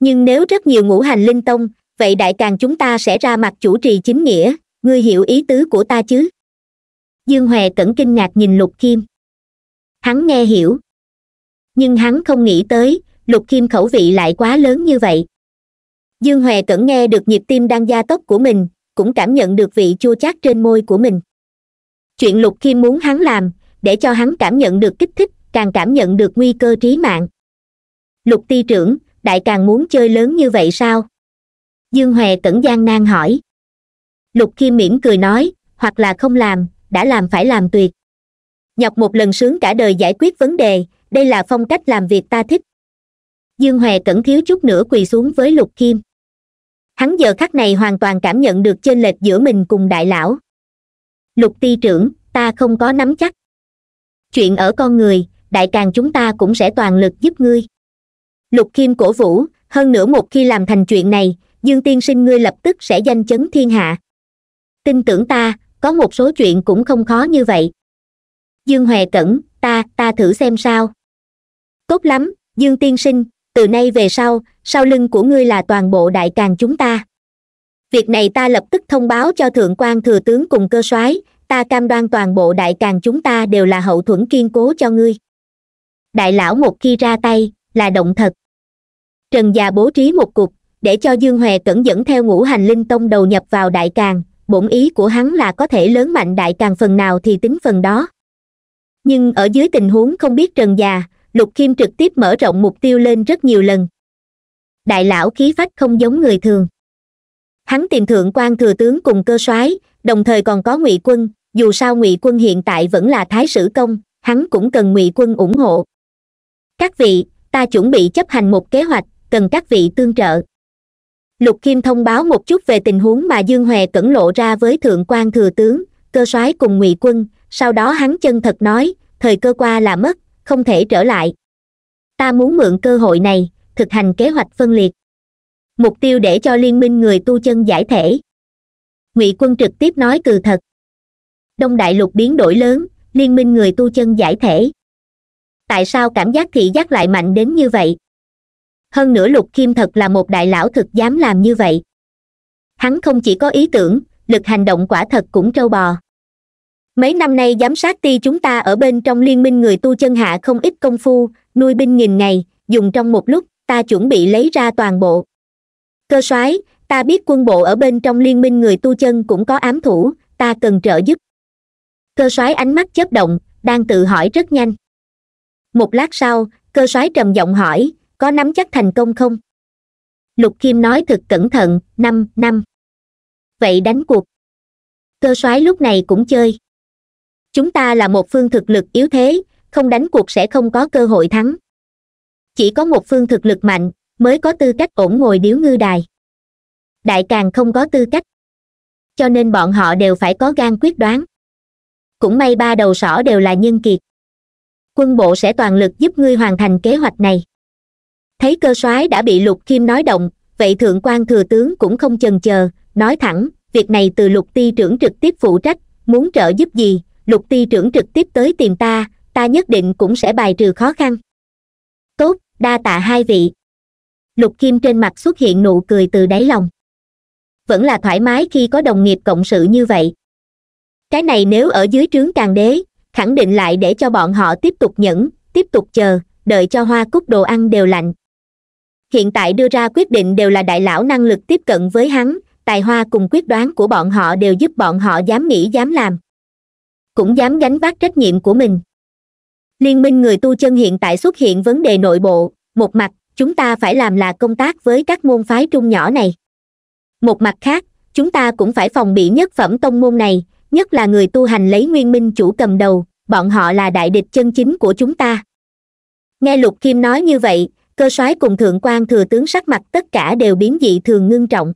nhưng nếu rất nhiều ngũ hành linh tông vậy đại càng chúng ta sẽ ra mặt chủ trì chính nghĩa ngươi hiểu ý tứ của ta chứ dương hòe cẩn kinh ngạc nhìn lục kim hắn nghe hiểu nhưng hắn không nghĩ tới lục kim khẩu vị lại quá lớn như vậy dương hòe cẩn nghe được nhịp tim đang gia tốc của mình cũng cảm nhận được vị chua chát trên môi của mình chuyện lục kim muốn hắn làm để cho hắn cảm nhận được kích thích càng cảm nhận được nguy cơ trí mạng lục ti trưởng đại càng muốn chơi lớn như vậy sao dương hòe tẩn gian nan hỏi lục Kim mỉm cười nói hoặc là không làm đã làm phải làm tuyệt nhọc một lần sướng cả đời giải quyết vấn đề đây là phong cách làm việc ta thích dương hòe tẩn thiếu chút nữa quỳ xuống với lục Kim, hắn giờ khắc này hoàn toàn cảm nhận được chênh lệch giữa mình cùng đại lão lục ti trưởng ta không có nắm chắc chuyện ở con người đại càng chúng ta cũng sẽ toàn lực giúp ngươi lục Kim cổ vũ hơn nữa một khi làm thành chuyện này dương tiên sinh ngươi lập tức sẽ danh chấn thiên hạ tin tưởng ta có một số chuyện cũng không khó như vậy dương hòe cẩn ta ta thử xem sao tốt lắm dương tiên sinh từ nay về sau sau lưng của ngươi là toàn bộ đại càng chúng ta việc này ta lập tức thông báo cho thượng quan thừa tướng cùng cơ soái ta cam đoan toàn bộ đại càng chúng ta đều là hậu thuẫn kiên cố cho ngươi đại lão một khi ra tay là động thật trần già bố trí một cục để cho dương hòe cẩn dẫn theo ngũ hành linh tông đầu nhập vào đại càng bổn ý của hắn là có thể lớn mạnh đại càng phần nào thì tính phần đó nhưng ở dưới tình huống không biết trần già lục kim trực tiếp mở rộng mục tiêu lên rất nhiều lần đại lão khí phách không giống người thường hắn tìm thượng quan thừa tướng cùng cơ soái đồng thời còn có ngụy quân dù sao ngụy quân hiện tại vẫn là thái sử công hắn cũng cần ngụy quân ủng hộ các vị ta chuẩn bị chấp hành một kế hoạch cần các vị tương trợ lục kim thông báo một chút về tình huống mà dương hòe cẩn lộ ra với thượng quan thừa tướng cơ soái cùng ngụy quân sau đó hắn chân thật nói thời cơ qua là mất không thể trở lại ta muốn mượn cơ hội này thực hành kế hoạch phân liệt mục tiêu để cho liên minh người tu chân giải thể ngụy quân trực tiếp nói cừ thật đông đại lục biến đổi lớn liên minh người tu chân giải thể tại sao cảm giác thị giác lại mạnh đến như vậy hơn nữa lục kim thật là một đại lão thực dám làm như vậy hắn không chỉ có ý tưởng lực hành động quả thật cũng trâu bò mấy năm nay giám sát ti chúng ta ở bên trong liên minh người tu chân hạ không ít công phu nuôi binh nghìn ngày dùng trong một lúc ta chuẩn bị lấy ra toàn bộ cơ soái ta biết quân bộ ở bên trong liên minh người tu chân cũng có ám thủ ta cần trợ giúp cơ soái ánh mắt chớp động đang tự hỏi rất nhanh một lát sau cơ soái trầm giọng hỏi có nắm chắc thành công không lục Kim nói thật cẩn thận năm năm vậy đánh cuộc cơ soái lúc này cũng chơi chúng ta là một phương thực lực yếu thế không đánh cuộc sẽ không có cơ hội thắng chỉ có một phương thực lực mạnh mới có tư cách ổn ngồi điếu ngư đài đại càng không có tư cách cho nên bọn họ đều phải có gan quyết đoán cũng may ba đầu sỏ đều là nhân kiệt quân bộ sẽ toàn lực giúp ngươi hoàn thành kế hoạch này thấy cơ soái đã bị lục khiêm nói động vậy thượng quan thừa tướng cũng không chần chờ nói thẳng việc này từ lục ti trưởng trực tiếp phụ trách muốn trợ giúp gì lục ti trưởng trực tiếp tới tìm ta ta nhất định cũng sẽ bài trừ khó khăn tốt đa tạ hai vị lục kim trên mặt xuất hiện nụ cười từ đáy lòng vẫn là thoải mái khi có đồng nghiệp cộng sự như vậy cái này nếu ở dưới trướng càng đế khẳng định lại để cho bọn họ tiếp tục nhẫn tiếp tục chờ đợi cho hoa cúc đồ ăn đều lạnh hiện tại đưa ra quyết định đều là đại lão năng lực tiếp cận với hắn tài hoa cùng quyết đoán của bọn họ đều giúp bọn họ dám nghĩ dám làm cũng dám gánh vác trách nhiệm của mình liên minh người tu chân hiện tại xuất hiện vấn đề nội bộ một mặt chúng ta phải làm là công tác với các môn phái trung nhỏ này một mặt khác chúng ta cũng phải phòng bị nhất phẩm tông môn này nhất là người tu hành lấy nguyên minh chủ cầm đầu bọn họ là đại địch chân chính của chúng ta nghe lục kim nói như vậy cơ soái cùng thượng quan thừa tướng sắc mặt tất cả đều biến dị thường ngưng trọng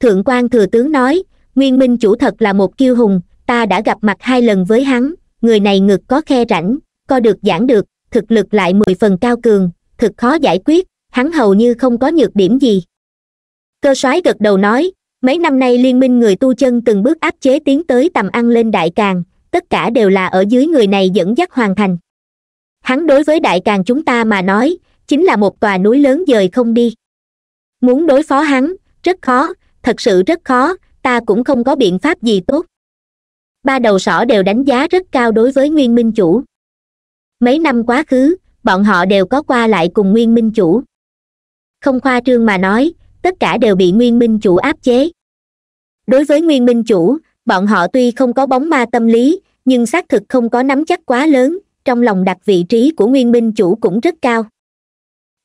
thượng quan thừa tướng nói nguyên minh chủ thật là một kiêu hùng ta đã gặp mặt hai lần với hắn người này ngực có khe rãnh co được giãn được thực lực lại mười phần cao cường thực khó giải quyết hắn hầu như không có nhược điểm gì cơ soái gật đầu nói mấy năm nay liên minh người tu chân từng bước áp chế tiến tới tầm ăn lên đại càng tất cả đều là ở dưới người này dẫn dắt hoàn thành hắn đối với đại càng chúng ta mà nói chính là một tòa núi lớn dời không đi muốn đối phó hắn rất khó thật sự rất khó ta cũng không có biện pháp gì tốt ba đầu sỏ đều đánh giá rất cao đối với nguyên minh chủ mấy năm quá khứ bọn họ đều có qua lại cùng nguyên minh chủ không khoa trương mà nói tất cả đều bị nguyên minh chủ áp chế đối với nguyên minh chủ bọn họ tuy không có bóng ma tâm lý nhưng xác thực không có nắm chắc quá lớn trong lòng đặt vị trí của nguyên minh chủ cũng rất cao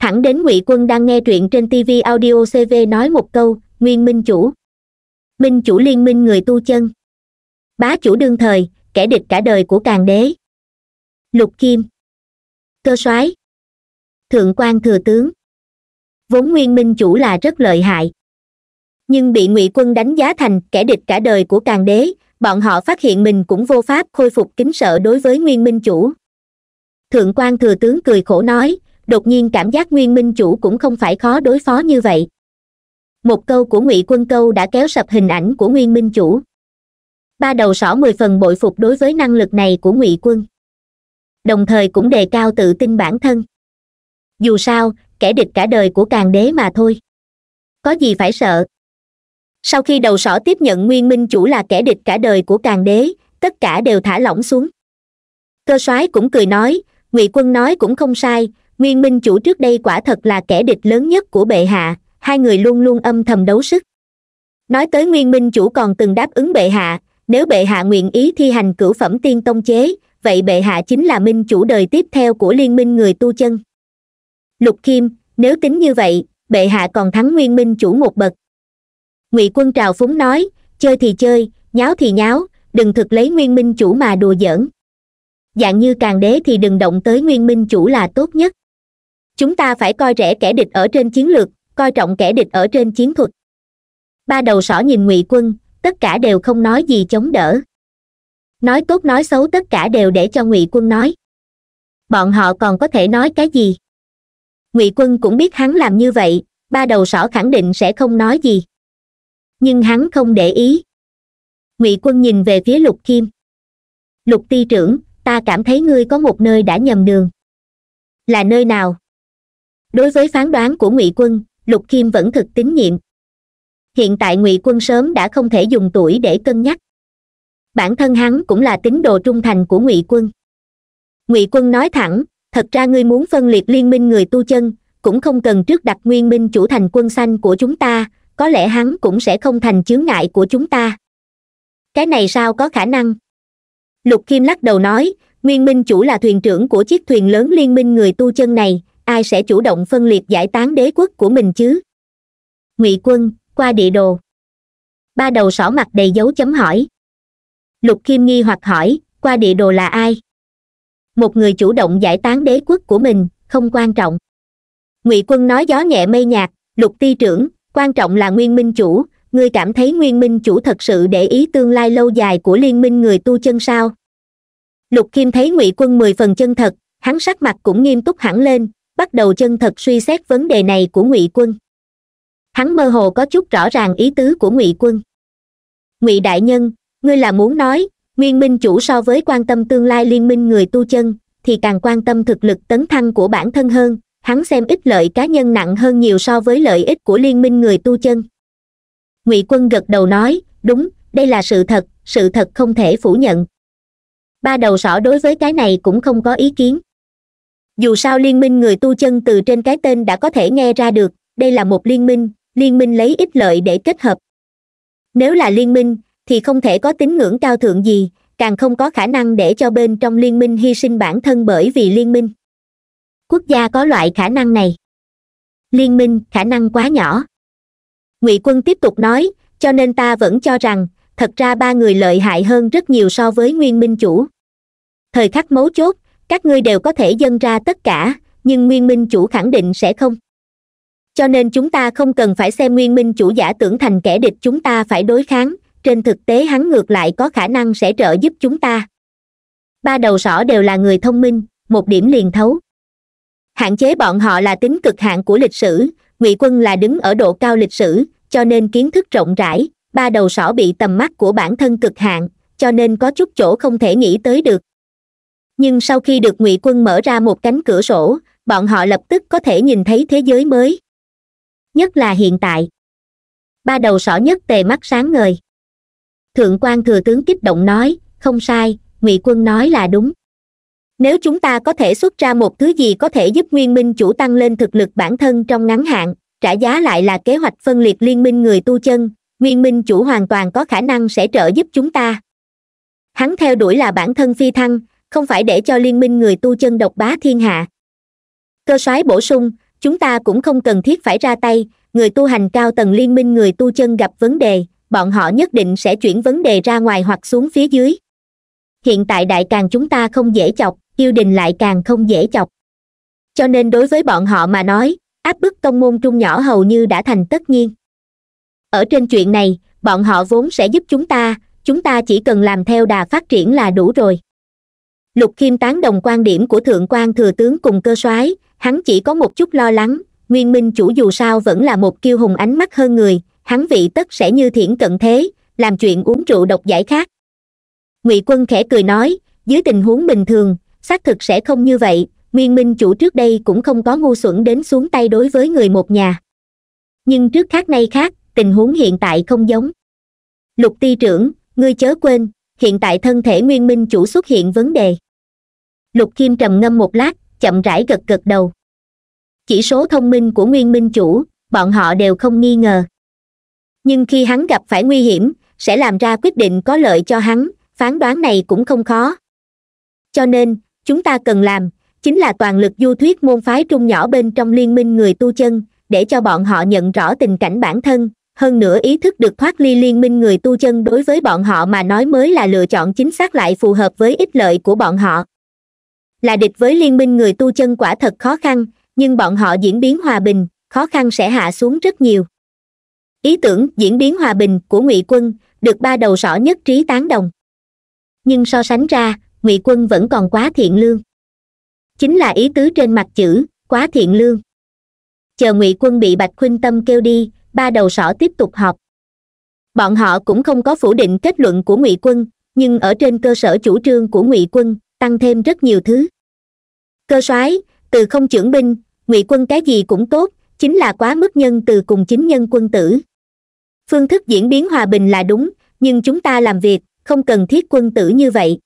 thẳng đến ngụy quân đang nghe truyện trên tv audio cv nói một câu nguyên minh chủ minh chủ liên minh người tu chân bá chủ đương thời kẻ địch cả đời của càng đế lục kim cơ soái thượng quan thừa tướng vốn nguyên minh chủ là rất lợi hại nhưng bị ngụy quân đánh giá thành kẻ địch cả đời của càng đế bọn họ phát hiện mình cũng vô pháp khôi phục kính sợ đối với nguyên minh chủ thượng quan thừa tướng cười khổ nói đột nhiên cảm giác nguyên minh chủ cũng không phải khó đối phó như vậy một câu của ngụy quân câu đã kéo sập hình ảnh của nguyên minh chủ ba đầu sỏ mười phần bội phục đối với năng lực này của ngụy quân đồng thời cũng đề cao tự tin bản thân dù sao kẻ địch cả đời của càng đế mà thôi có gì phải sợ sau khi đầu sỏ tiếp nhận nguyên minh chủ là kẻ địch cả đời của càng đế tất cả đều thả lỏng xuống cơ soái cũng cười nói ngụy quân nói cũng không sai nguyên minh chủ trước đây quả thật là kẻ địch lớn nhất của bệ hạ hai người luôn luôn âm thầm đấu sức nói tới nguyên minh chủ còn từng đáp ứng bệ hạ nếu bệ hạ nguyện ý thi hành cửu phẩm tiên tông chế vậy bệ hạ chính là minh chủ đời tiếp theo của liên minh người tu chân lục kim, nếu tính như vậy bệ hạ còn thắng nguyên minh chủ một bậc ngụy quân trào phúng nói chơi thì chơi nháo thì nháo đừng thực lấy nguyên minh chủ mà đùa giỡn dạng như càng đế thì đừng động tới nguyên minh chủ là tốt nhất chúng ta phải coi rẻ kẻ địch ở trên chiến lược coi trọng kẻ địch ở trên chiến thuật ba đầu sỏ nhìn ngụy quân tất cả đều không nói gì chống đỡ nói tốt nói xấu tất cả đều để cho ngụy quân nói bọn họ còn có thể nói cái gì ngụy quân cũng biết hắn làm như vậy ba đầu sỏ khẳng định sẽ không nói gì nhưng hắn không để ý ngụy quân nhìn về phía lục kim lục ti trưởng ta cảm thấy ngươi có một nơi đã nhầm đường là nơi nào đối với phán đoán của ngụy quân lục kim vẫn thực tín nhiệm hiện tại ngụy quân sớm đã không thể dùng tuổi để cân nhắc bản thân hắn cũng là tín đồ trung thành của ngụy quân ngụy quân nói thẳng thật ra ngươi muốn phân liệt liên minh người tu chân cũng không cần trước đặt nguyên minh chủ thành quân xanh của chúng ta có lẽ hắn cũng sẽ không thành chướng ngại của chúng ta cái này sao có khả năng lục kim lắc đầu nói nguyên minh chủ là thuyền trưởng của chiếc thuyền lớn liên minh người tu chân này ai sẽ chủ động phân liệt giải tán đế quốc của mình chứ ngụy quân qua địa đồ ba đầu sỏ mặt đầy dấu chấm hỏi lục Kim nghi hoặc hỏi qua địa đồ là ai một người chủ động giải tán đế quốc của mình không quan trọng ngụy quân nói gió nhẹ mây nhạt lục ti trưởng quan trọng là nguyên minh chủ ngươi cảm thấy nguyên minh chủ thật sự để ý tương lai lâu dài của liên minh người tu chân sao lục kim thấy ngụy quân mười phần chân thật hắn sắc mặt cũng nghiêm túc hẳn lên bắt đầu chân thật suy xét vấn đề này của ngụy quân hắn mơ hồ có chút rõ ràng ý tứ của ngụy quân ngụy đại nhân ngươi là muốn nói nguyên minh chủ so với quan tâm tương lai liên minh người tu chân thì càng quan tâm thực lực tấn thăng của bản thân hơn hắn xem ích lợi cá nhân nặng hơn nhiều so với lợi ích của liên minh người tu chân ngụy quân gật đầu nói đúng đây là sự thật sự thật không thể phủ nhận ba đầu sỏ đối với cái này cũng không có ý kiến dù sao liên minh người tu chân từ trên cái tên đã có thể nghe ra được đây là một liên minh liên minh lấy ích lợi để kết hợp nếu là liên minh thì không thể có tín ngưỡng cao thượng gì càng không có khả năng để cho bên trong liên minh hy sinh bản thân bởi vì liên minh quốc gia có loại khả năng này liên minh khả năng quá nhỏ ngụy quân tiếp tục nói cho nên ta vẫn cho rằng thật ra ba người lợi hại hơn rất nhiều so với nguyên minh chủ thời khắc mấu chốt các ngươi đều có thể dâng ra tất cả nhưng nguyên minh chủ khẳng định sẽ không cho nên chúng ta không cần phải xem nguyên minh chủ giả tưởng thành kẻ địch chúng ta phải đối kháng trên thực tế hắn ngược lại có khả năng sẽ trợ giúp chúng ta ba đầu sỏ đều là người thông minh một điểm liền thấu hạn chế bọn họ là tính cực hạn của lịch sử ngụy quân là đứng ở độ cao lịch sử cho nên kiến thức rộng rãi ba đầu sỏ bị tầm mắt của bản thân cực hạn cho nên có chút chỗ không thể nghĩ tới được nhưng sau khi được ngụy quân mở ra một cánh cửa sổ bọn họ lập tức có thể nhìn thấy thế giới mới nhất là hiện tại ba đầu sỏ nhất tề mắt sáng ngời thượng quan thừa tướng kích động nói không sai ngụy quân nói là đúng nếu chúng ta có thể xuất ra một thứ gì có thể giúp nguyên minh chủ tăng lên thực lực bản thân trong ngắn hạn trả giá lại là kế hoạch phân liệt liên minh người tu chân nguyên minh chủ hoàn toàn có khả năng sẽ trợ giúp chúng ta hắn theo đuổi là bản thân phi thăng không phải để cho liên minh người tu chân độc bá thiên hạ cơ soái bổ sung chúng ta cũng không cần thiết phải ra tay người tu hành cao tầng liên minh người tu chân gặp vấn đề bọn họ nhất định sẽ chuyển vấn đề ra ngoài hoặc xuống phía dưới hiện tại đại càng chúng ta không dễ chọc yêu đình lại càng không dễ chọc cho nên đối với bọn họ mà nói áp bức tông môn trung nhỏ hầu như đã thành tất nhiên ở trên chuyện này bọn họ vốn sẽ giúp chúng ta chúng ta chỉ cần làm theo đà phát triển là đủ rồi lục Kim tán đồng quan điểm của thượng quan thừa tướng cùng cơ soái hắn chỉ có một chút lo lắng nguyên minh chủ dù sao vẫn là một kiêu hùng ánh mắt hơn người hắn vị tất sẽ như thiển cận thế làm chuyện uống rượu độc giải khác ngụy quân khẽ cười nói dưới tình huống bình thường xác thực sẽ không như vậy nguyên minh chủ trước đây cũng không có ngu xuẩn đến xuống tay đối với người một nhà nhưng trước khác nay khác tình huống hiện tại không giống lục ti trưởng ngươi chớ quên hiện tại thân thể nguyên minh chủ xuất hiện vấn đề lục kim trầm ngâm một lát chậm rãi gật gật đầu chỉ số thông minh của nguyên minh chủ bọn họ đều không nghi ngờ nhưng khi hắn gặp phải nguy hiểm sẽ làm ra quyết định có lợi cho hắn phán đoán này cũng không khó cho nên chúng ta cần làm chính là toàn lực du thuyết môn phái trung nhỏ bên trong liên minh người tu chân để cho bọn họ nhận rõ tình cảnh bản thân hơn nữa ý thức được thoát ly liên minh người tu chân đối với bọn họ mà nói mới là lựa chọn chính xác lại phù hợp với ích lợi của bọn họ là địch với liên minh người tu chân quả thật khó khăn nhưng bọn họ diễn biến hòa bình khó khăn sẽ hạ xuống rất nhiều ý tưởng diễn biến hòa bình của ngụy quân được ba đầu sỏ nhất trí tán đồng nhưng so sánh ra ngụy quân vẫn còn quá thiện lương chính là ý tứ trên mặt chữ quá thiện lương chờ ngụy quân bị bạch khuynh tâm kêu đi ba đầu sỏ tiếp tục họp bọn họ cũng không có phủ định kết luận của ngụy quân nhưng ở trên cơ sở chủ trương của ngụy quân tăng thêm rất nhiều thứ cơ soái từ không trưởng binh ngụy quân cái gì cũng tốt chính là quá mức nhân từ cùng chính nhân quân tử phương thức diễn biến hòa bình là đúng nhưng chúng ta làm việc không cần thiết quân tử như vậy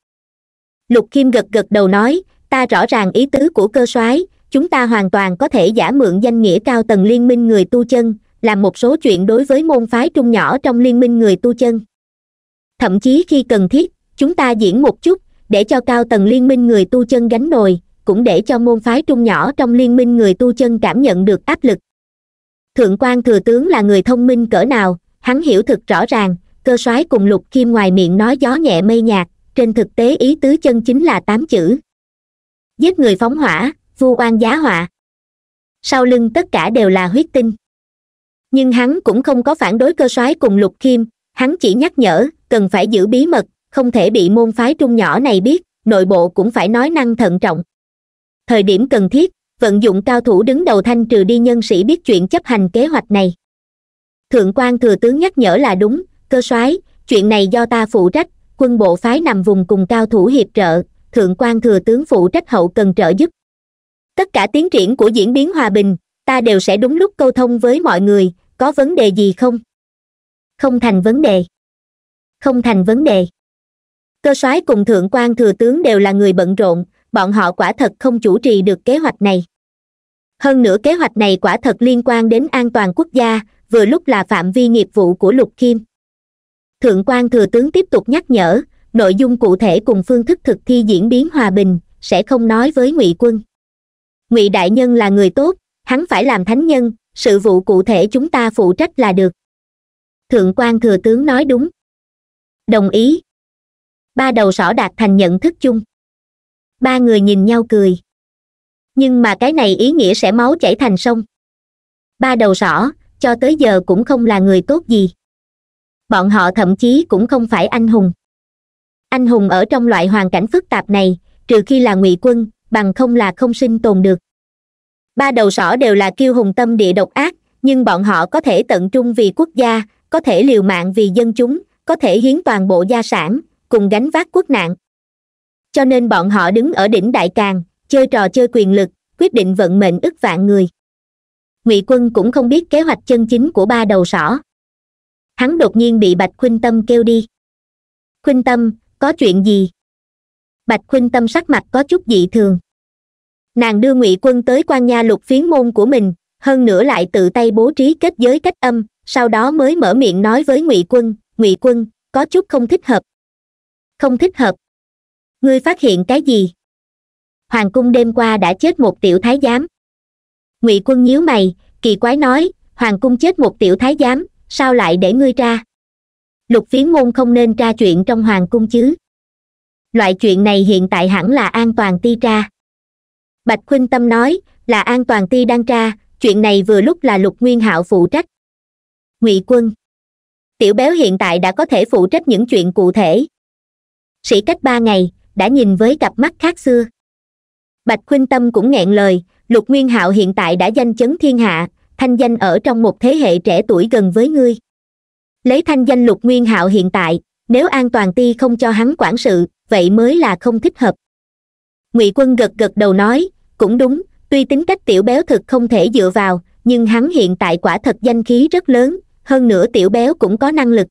lục kim gật gật đầu nói ta rõ ràng ý tứ của cơ soái chúng ta hoàn toàn có thể giả mượn danh nghĩa cao tầng liên minh người tu chân làm một số chuyện đối với môn phái trung nhỏ trong liên minh người tu chân thậm chí khi cần thiết chúng ta diễn một chút để cho cao tầng liên minh người tu chân gánh nồi cũng để cho môn phái trung nhỏ trong liên minh người tu chân cảm nhận được áp lực thượng quan thừa tướng là người thông minh cỡ nào hắn hiểu thực rõ ràng cơ soái cùng lục kim ngoài miệng nói gió nhẹ mây nhạt trên thực tế ý tứ chân chính là tám chữ giết người phóng hỏa vu oan giá họa sau lưng tất cả đều là huyết tinh nhưng hắn cũng không có phản đối cơ soái cùng lục kim hắn chỉ nhắc nhở cần phải giữ bí mật không thể bị môn phái trung nhỏ này biết nội bộ cũng phải nói năng thận trọng thời điểm cần thiết vận dụng cao thủ đứng đầu thanh trừ đi nhân sĩ biết chuyện chấp hành kế hoạch này thượng quan thừa tướng nhắc nhở là đúng cơ soái chuyện này do ta phụ trách quân bộ phái nằm vùng cùng cao thủ hiệp trợ thượng quan thừa tướng phụ trách hậu cần trợ giúp tất cả tiến triển của diễn biến hòa bình ta đều sẽ đúng lúc câu thông với mọi người có vấn đề gì không không thành vấn đề không thành vấn đề cơ soái cùng thượng quan thừa tướng đều là người bận rộn bọn họ quả thật không chủ trì được kế hoạch này hơn nữa kế hoạch này quả thật liên quan đến an toàn quốc gia vừa lúc là phạm vi nghiệp vụ của lục kim thượng quan thừa tướng tiếp tục nhắc nhở nội dung cụ thể cùng phương thức thực thi diễn biến hòa bình sẽ không nói với ngụy quân ngụy đại nhân là người tốt hắn phải làm thánh nhân sự vụ cụ thể chúng ta phụ trách là được thượng quan thừa tướng nói đúng đồng ý ba đầu sỏ đạt thành nhận thức chung ba người nhìn nhau cười nhưng mà cái này ý nghĩa sẽ máu chảy thành sông ba đầu sỏ cho tới giờ cũng không là người tốt gì bọn họ thậm chí cũng không phải anh hùng anh hùng ở trong loại hoàn cảnh phức tạp này trừ khi là ngụy quân bằng không là không sinh tồn được ba đầu sỏ đều là kiêu hùng tâm địa độc ác nhưng bọn họ có thể tận trung vì quốc gia có thể liều mạng vì dân chúng có thể hiến toàn bộ gia sản cùng gánh vác quốc nạn cho nên bọn họ đứng ở đỉnh đại càng chơi trò chơi quyền lực quyết định vận mệnh ức vạn người ngụy quân cũng không biết kế hoạch chân chính của ba đầu sỏ hắn đột nhiên bị bạch khuynh tâm kêu đi khuynh tâm có chuyện gì bạch khuynh tâm sắc mặt có chút dị thường nàng đưa ngụy quân tới quan nha lục phiến môn của mình hơn nữa lại tự tay bố trí kết giới cách âm sau đó mới mở miệng nói với ngụy quân ngụy quân có chút không thích hợp không thích hợp ngươi phát hiện cái gì hoàng cung đêm qua đã chết một tiểu thái giám ngụy quân nhíu mày kỳ quái nói hoàng cung chết một tiểu thái giám sao lại để ngươi ra lục phiến Ngôn không nên tra chuyện trong hoàng cung chứ loại chuyện này hiện tại hẳn là an toàn ti tra bạch khuynh tâm nói là an toàn ti đang tra chuyện này vừa lúc là lục nguyên hạo phụ trách ngụy quân tiểu béo hiện tại đã có thể phụ trách những chuyện cụ thể sĩ cách ba ngày đã nhìn với cặp mắt khác xưa bạch khuynh tâm cũng nghẹn lời lục nguyên hạo hiện tại đã danh chấn thiên hạ thanh danh ở trong một thế hệ trẻ tuổi gần với ngươi lấy thanh danh lục nguyên hạo hiện tại nếu an toàn ti không cho hắn quản sự vậy mới là không thích hợp ngụy quân gật gật đầu nói cũng đúng tuy tính cách tiểu béo thực không thể dựa vào nhưng hắn hiện tại quả thật danh khí rất lớn hơn nữa tiểu béo cũng có năng lực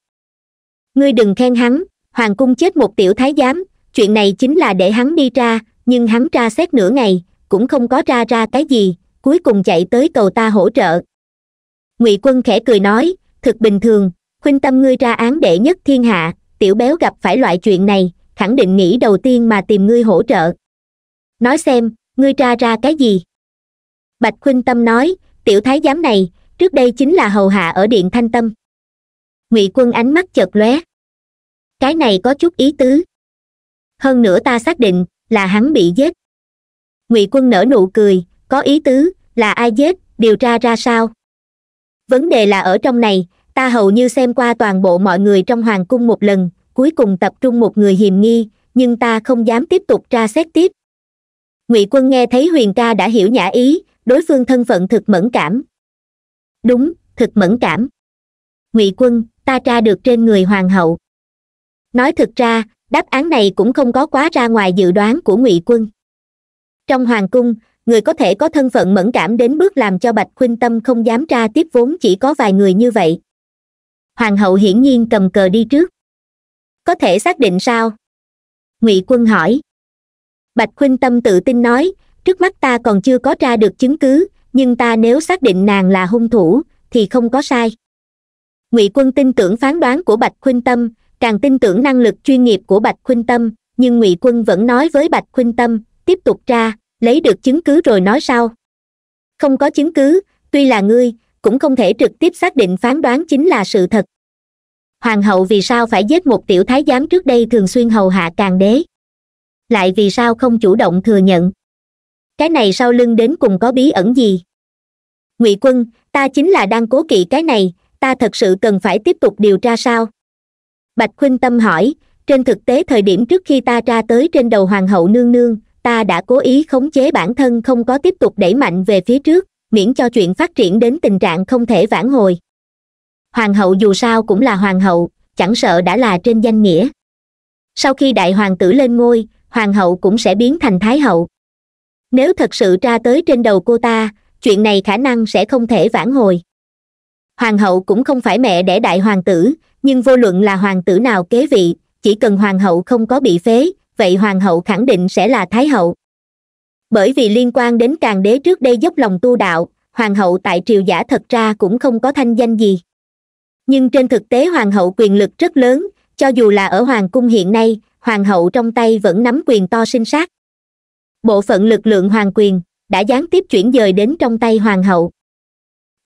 ngươi đừng khen hắn hoàng cung chết một tiểu thái giám chuyện này chính là để hắn đi ra nhưng hắn tra xét nửa ngày cũng không có ra ra cái gì cuối cùng chạy tới cầu ta hỗ trợ ngụy quân khẽ cười nói thực bình thường huynh tâm ngươi ra án đệ nhất thiên hạ tiểu béo gặp phải loại chuyện này khẳng định nghĩ đầu tiên mà tìm ngươi hỗ trợ nói xem ngươi ra ra cái gì bạch huynh tâm nói tiểu thái giám này trước đây chính là hầu hạ ở điện thanh tâm ngụy quân ánh mắt chợt lóe cái này có chút ý tứ hơn nữa ta xác định là hắn bị giết ngụy quân nở nụ cười có ý tứ là ai giết điều tra ra sao vấn đề là ở trong này ta hầu như xem qua toàn bộ mọi người trong hoàng cung một lần cuối cùng tập trung một người hiềm nghi nhưng ta không dám tiếp tục tra xét tiếp ngụy quân nghe thấy huyền ca đã hiểu nhã ý đối phương thân phận thực mẫn cảm đúng thực mẫn cảm ngụy quân ta tra được trên người hoàng hậu nói thực ra đáp án này cũng không có quá ra ngoài dự đoán của ngụy quân trong hoàng cung người có thể có thân phận mẫn cảm đến bước làm cho bạch khuynh tâm không dám ra tiếp vốn chỉ có vài người như vậy hoàng hậu hiển nhiên cầm cờ đi trước có thể xác định sao ngụy quân hỏi bạch khuynh tâm tự tin nói trước mắt ta còn chưa có ra được chứng cứ nhưng ta nếu xác định nàng là hung thủ thì không có sai ngụy quân tin tưởng phán đoán của bạch khuynh tâm càng tin tưởng năng lực chuyên nghiệp của bạch khuynh tâm nhưng ngụy quân vẫn nói với bạch khuynh tâm tiếp tục tra lấy được chứng cứ rồi nói sau không có chứng cứ tuy là ngươi cũng không thể trực tiếp xác định phán đoán chính là sự thật hoàng hậu vì sao phải giết một tiểu thái giám trước đây thường xuyên hầu hạ càng đế lại vì sao không chủ động thừa nhận cái này sau lưng đến cùng có bí ẩn gì ngụy quân ta chính là đang cố kỵ cái này ta thật sự cần phải tiếp tục điều tra sao bạch khuynh tâm hỏi trên thực tế thời điểm trước khi ta ra tới trên đầu hoàng hậu nương nương ta đã cố ý khống chế bản thân không có tiếp tục đẩy mạnh về phía trước miễn cho chuyện phát triển đến tình trạng không thể vãn hồi hoàng hậu dù sao cũng là hoàng hậu chẳng sợ đã là trên danh nghĩa sau khi đại hoàng tử lên ngôi hoàng hậu cũng sẽ biến thành thái hậu nếu thật sự ra tới trên đầu cô ta chuyện này khả năng sẽ không thể vãn hồi hoàng hậu cũng không phải mẹ để đại hoàng tử nhưng vô luận là hoàng tử nào kế vị chỉ cần hoàng hậu không có bị phế vậy hoàng hậu khẳng định sẽ là thái hậu bởi vì liên quan đến càng đế trước đây dốc lòng tu đạo hoàng hậu tại triều giả thật ra cũng không có thanh danh gì nhưng trên thực tế hoàng hậu quyền lực rất lớn cho dù là ở hoàng cung hiện nay hoàng hậu trong tay vẫn nắm quyền to sinh sát bộ phận lực lượng hoàng quyền đã gián tiếp chuyển dời đến trong tay hoàng hậu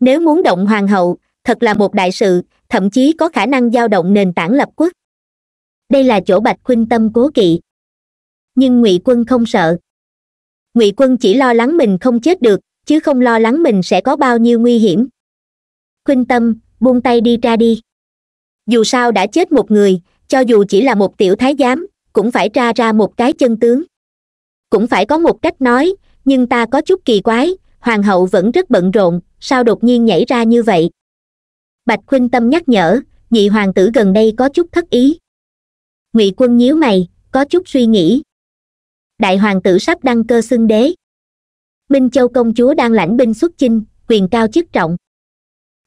nếu muốn động hoàng hậu thật là một đại sự thậm chí có khả năng giao động nền tảng lập quốc đây là chỗ bạch khuynh tâm cố kỵ nhưng ngụy quân không sợ ngụy quân chỉ lo lắng mình không chết được chứ không lo lắng mình sẽ có bao nhiêu nguy hiểm khuynh tâm buông tay đi ra đi dù sao đã chết một người cho dù chỉ là một tiểu thái giám cũng phải tra ra một cái chân tướng cũng phải có một cách nói nhưng ta có chút kỳ quái hoàng hậu vẫn rất bận rộn sao đột nhiên nhảy ra như vậy bạch khuynh tâm nhắc nhở nhị hoàng tử gần đây có chút thất ý ngụy quân nhíu mày có chút suy nghĩ đại hoàng tử sắp đăng cơ xưng đế minh châu công chúa đang lãnh binh xuất chinh quyền cao chức trọng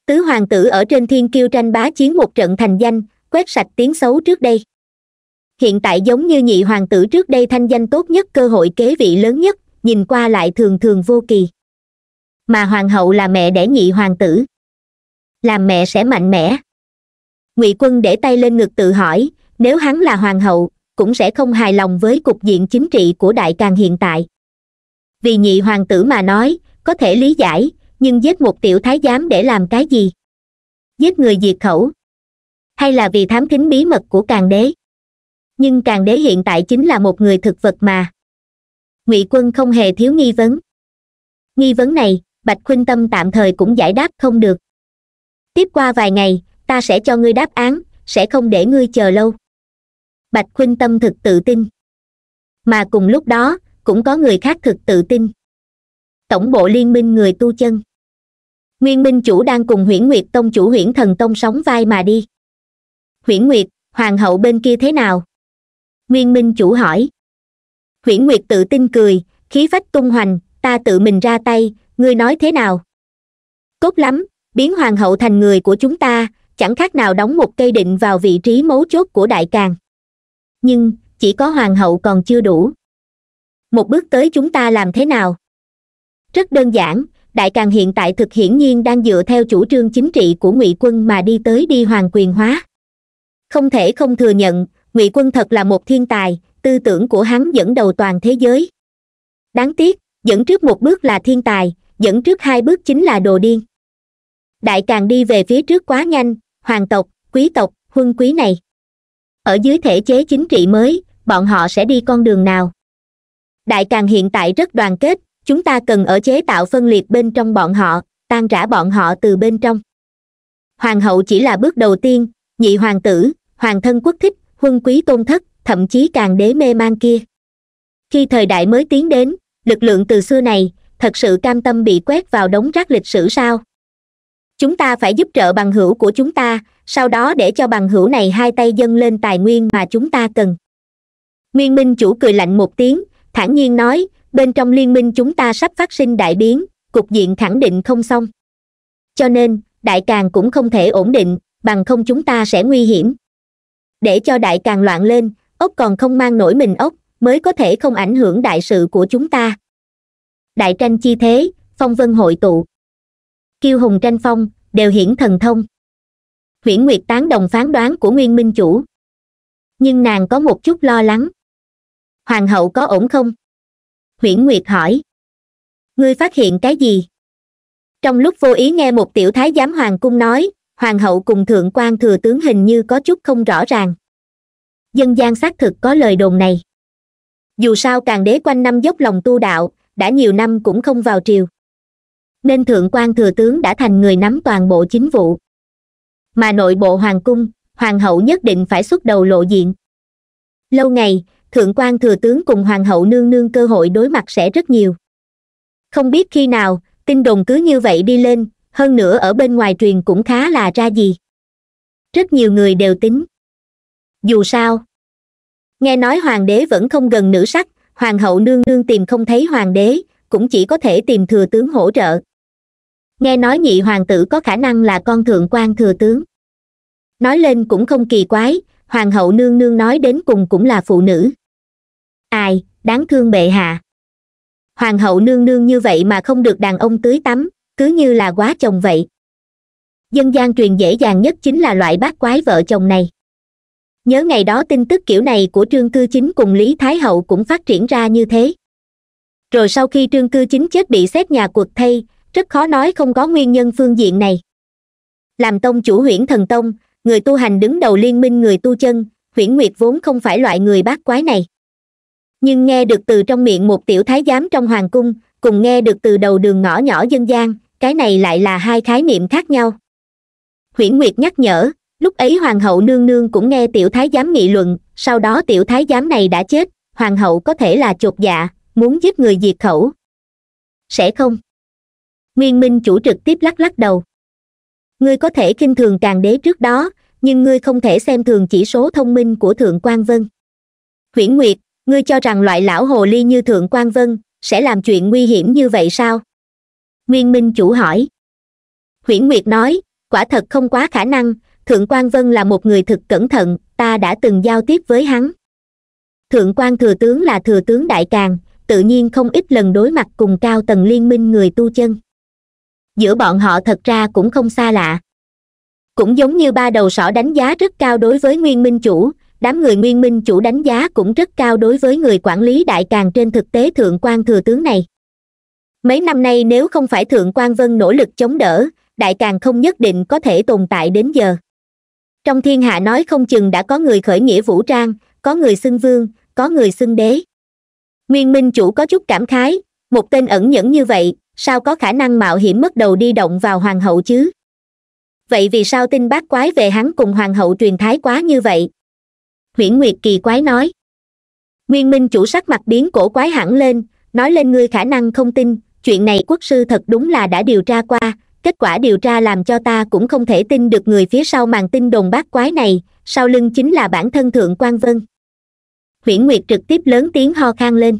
tứ hoàng tử ở trên thiên kiêu tranh bá chiến một trận thành danh quét sạch tiếng xấu trước đây hiện tại giống như nhị hoàng tử trước đây thanh danh tốt nhất cơ hội kế vị lớn nhất nhìn qua lại thường thường vô kỳ mà hoàng hậu là mẹ đẻ nhị hoàng tử làm mẹ sẽ mạnh mẽ ngụy quân để tay lên ngực tự hỏi nếu hắn là hoàng hậu cũng sẽ không hài lòng với cục diện chính trị của đại càng hiện tại vì nhị hoàng tử mà nói có thể lý giải nhưng giết một tiểu thái giám để làm cái gì giết người diệt khẩu hay là vì thám thính bí mật của càng đế nhưng càng đế hiện tại chính là một người thực vật mà ngụy quân không hề thiếu nghi vấn nghi vấn này bạch khuynh tâm tạm thời cũng giải đáp không được tiếp qua vài ngày ta sẽ cho ngươi đáp án sẽ không để ngươi chờ lâu bạch khuynh tâm thực tự tin mà cùng lúc đó cũng có người khác thực tự tin tổng bộ liên minh người tu chân nguyên minh chủ đang cùng huyễn nguyệt tông chủ huyễn thần tông sóng vai mà đi huyễn nguyệt hoàng hậu bên kia thế nào nguyên minh chủ hỏi huyễn nguyệt tự tin cười khí phách tung hoành ta tự mình ra tay ngươi nói thế nào Cốt lắm biến hoàng hậu thành người của chúng ta chẳng khác nào đóng một cây định vào vị trí mấu chốt của đại càng nhưng chỉ có hoàng hậu còn chưa đủ một bước tới chúng ta làm thế nào rất đơn giản đại càng hiện tại thực hiển nhiên đang dựa theo chủ trương chính trị của ngụy quân mà đi tới đi hoàng quyền hóa không thể không thừa nhận ngụy quân thật là một thiên tài tư tưởng của hắn dẫn đầu toàn thế giới đáng tiếc dẫn trước một bước là thiên tài dẫn trước hai bước chính là đồ điên đại càng đi về phía trước quá nhanh hoàng tộc quý tộc huân quý này ở dưới thể chế chính trị mới bọn họ sẽ đi con đường nào đại càng hiện tại rất đoàn kết chúng ta cần ở chế tạo phân liệt bên trong bọn họ tan rã bọn họ từ bên trong hoàng hậu chỉ là bước đầu tiên nhị hoàng tử hoàng thân quốc thích huân quý tôn thất thậm chí càng đế mê man kia khi thời đại mới tiến đến lực lượng từ xưa này thật sự cam tâm bị quét vào đống rác lịch sử sao chúng ta phải giúp trợ bằng hữu của chúng ta sau đó để cho bằng hữu này hai tay dâng lên tài nguyên mà chúng ta cần nguyên minh chủ cười lạnh một tiếng thản nhiên nói bên trong liên minh chúng ta sắp phát sinh đại biến cục diện khẳng định không xong cho nên đại càng cũng không thể ổn định bằng không chúng ta sẽ nguy hiểm để cho đại càng loạn lên ốc còn không mang nổi mình ốc mới có thể không ảnh hưởng đại sự của chúng ta đại tranh chi thế phong vân hội tụ kiêu hùng tranh phong đều hiển thần thông huyễn nguyệt tán đồng phán đoán của nguyên minh chủ nhưng nàng có một chút lo lắng hoàng hậu có ổn không huyễn nguyệt hỏi ngươi phát hiện cái gì trong lúc vô ý nghe một tiểu thái giám hoàng cung nói hoàng hậu cùng thượng quan thừa tướng hình như có chút không rõ ràng dân gian xác thực có lời đồn này dù sao càng đế quanh năm dốc lòng tu đạo đã nhiều năm cũng không vào triều nên thượng quan thừa tướng đã thành người nắm toàn bộ chính vụ mà nội bộ hoàng cung hoàng hậu nhất định phải xuất đầu lộ diện lâu ngày thượng quan thừa tướng cùng hoàng hậu nương nương cơ hội đối mặt sẽ rất nhiều không biết khi nào tin đồn cứ như vậy đi lên hơn nữa ở bên ngoài truyền cũng khá là ra gì rất nhiều người đều tính dù sao nghe nói hoàng đế vẫn không gần nữ sắc hoàng hậu nương nương tìm không thấy hoàng đế cũng chỉ có thể tìm thừa tướng hỗ trợ nghe nói nhị hoàng tử có khả năng là con thượng quan thừa tướng nói lên cũng không kỳ quái hoàng hậu nương nương nói đến cùng cũng là phụ nữ ai đáng thương bệ hạ hoàng hậu nương nương như vậy mà không được đàn ông tưới tắm cứ như là quá chồng vậy dân gian truyền dễ dàng nhất chính là loại bác quái vợ chồng này nhớ ngày đó tin tức kiểu này của trương cư chính cùng lý thái hậu cũng phát triển ra như thế rồi sau khi trương cư chính chết bị xét nhà cuộc thay rất khó nói không có nguyên nhân phương diện này làm tông chủ huyễn thần tông người tu hành đứng đầu liên minh người tu chân huyễn nguyệt vốn không phải loại người bát quái này nhưng nghe được từ trong miệng một tiểu thái giám trong hoàng cung cùng nghe được từ đầu đường ngõ nhỏ dân gian cái này lại là hai khái niệm khác nhau huyễn nguyệt nhắc nhở lúc ấy hoàng hậu nương nương cũng nghe tiểu thái giám nghị luận sau đó tiểu thái giám này đã chết hoàng hậu có thể là chột dạ muốn giết người diệt khẩu sẽ không nguyên minh chủ trực tiếp lắc lắc đầu ngươi có thể kinh thường càng đế trước đó nhưng ngươi không thể xem thường chỉ số thông minh của thượng quan vân huyễn nguyệt ngươi cho rằng loại lão hồ ly như thượng quan vân sẽ làm chuyện nguy hiểm như vậy sao nguyên minh chủ hỏi huyễn nguyệt nói quả thật không quá khả năng thượng quan vân là một người thực cẩn thận ta đã từng giao tiếp với hắn thượng quan thừa tướng là thừa tướng đại càng tự nhiên không ít lần đối mặt cùng cao tầng liên minh người tu chân giữa bọn họ thật ra cũng không xa lạ cũng giống như ba đầu sỏ đánh giá rất cao đối với nguyên minh chủ đám người nguyên minh chủ đánh giá cũng rất cao đối với người quản lý đại càng trên thực tế thượng quan thừa tướng này mấy năm nay nếu không phải thượng quan vân nỗ lực chống đỡ đại càng không nhất định có thể tồn tại đến giờ trong thiên hạ nói không chừng đã có người khởi nghĩa vũ trang có người xưng vương có người xưng đế nguyên minh chủ có chút cảm khái một tên ẩn nhẫn như vậy sao có khả năng mạo hiểm mất đầu đi động vào hoàng hậu chứ vậy vì sao tin bác quái về hắn cùng hoàng hậu truyền thái quá như vậy huyễn nguyệt kỳ quái nói nguyên minh chủ sắc mặt biến cổ quái hẳn lên nói lên ngươi khả năng không tin chuyện này quốc sư thật đúng là đã điều tra qua kết quả điều tra làm cho ta cũng không thể tin được người phía sau màn tin đồn bác quái này sau lưng chính là bản thân thượng quan vân huyễn nguyệt trực tiếp lớn tiếng ho khan lên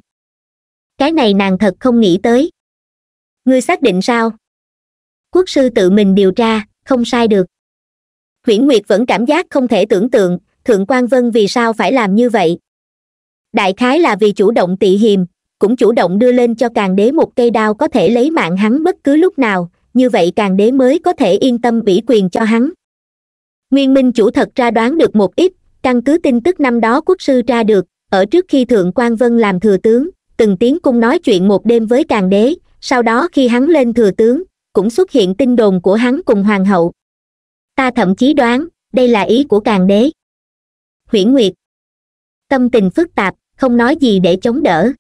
cái này nàng thật không nghĩ tới ngươi xác định sao quốc sư tự mình điều tra không sai được huyễn nguyệt vẫn cảm giác không thể tưởng tượng thượng quan vân vì sao phải làm như vậy đại khái là vì chủ động tị hiềm cũng chủ động đưa lên cho càng đế một cây đao có thể lấy mạng hắn bất cứ lúc nào như vậy càng đế mới có thể yên tâm ủy quyền cho hắn nguyên minh chủ thật ra đoán được một ít căn cứ tin tức năm đó quốc sư tra được ở trước khi thượng quan vân làm thừa tướng từng tiếng cung nói chuyện một đêm với càng đế sau đó khi hắn lên thừa tướng cũng xuất hiện tin đồn của hắn cùng hoàng hậu ta thậm chí đoán đây là ý của càng đế huyễn nguyệt tâm tình phức tạp không nói gì để chống đỡ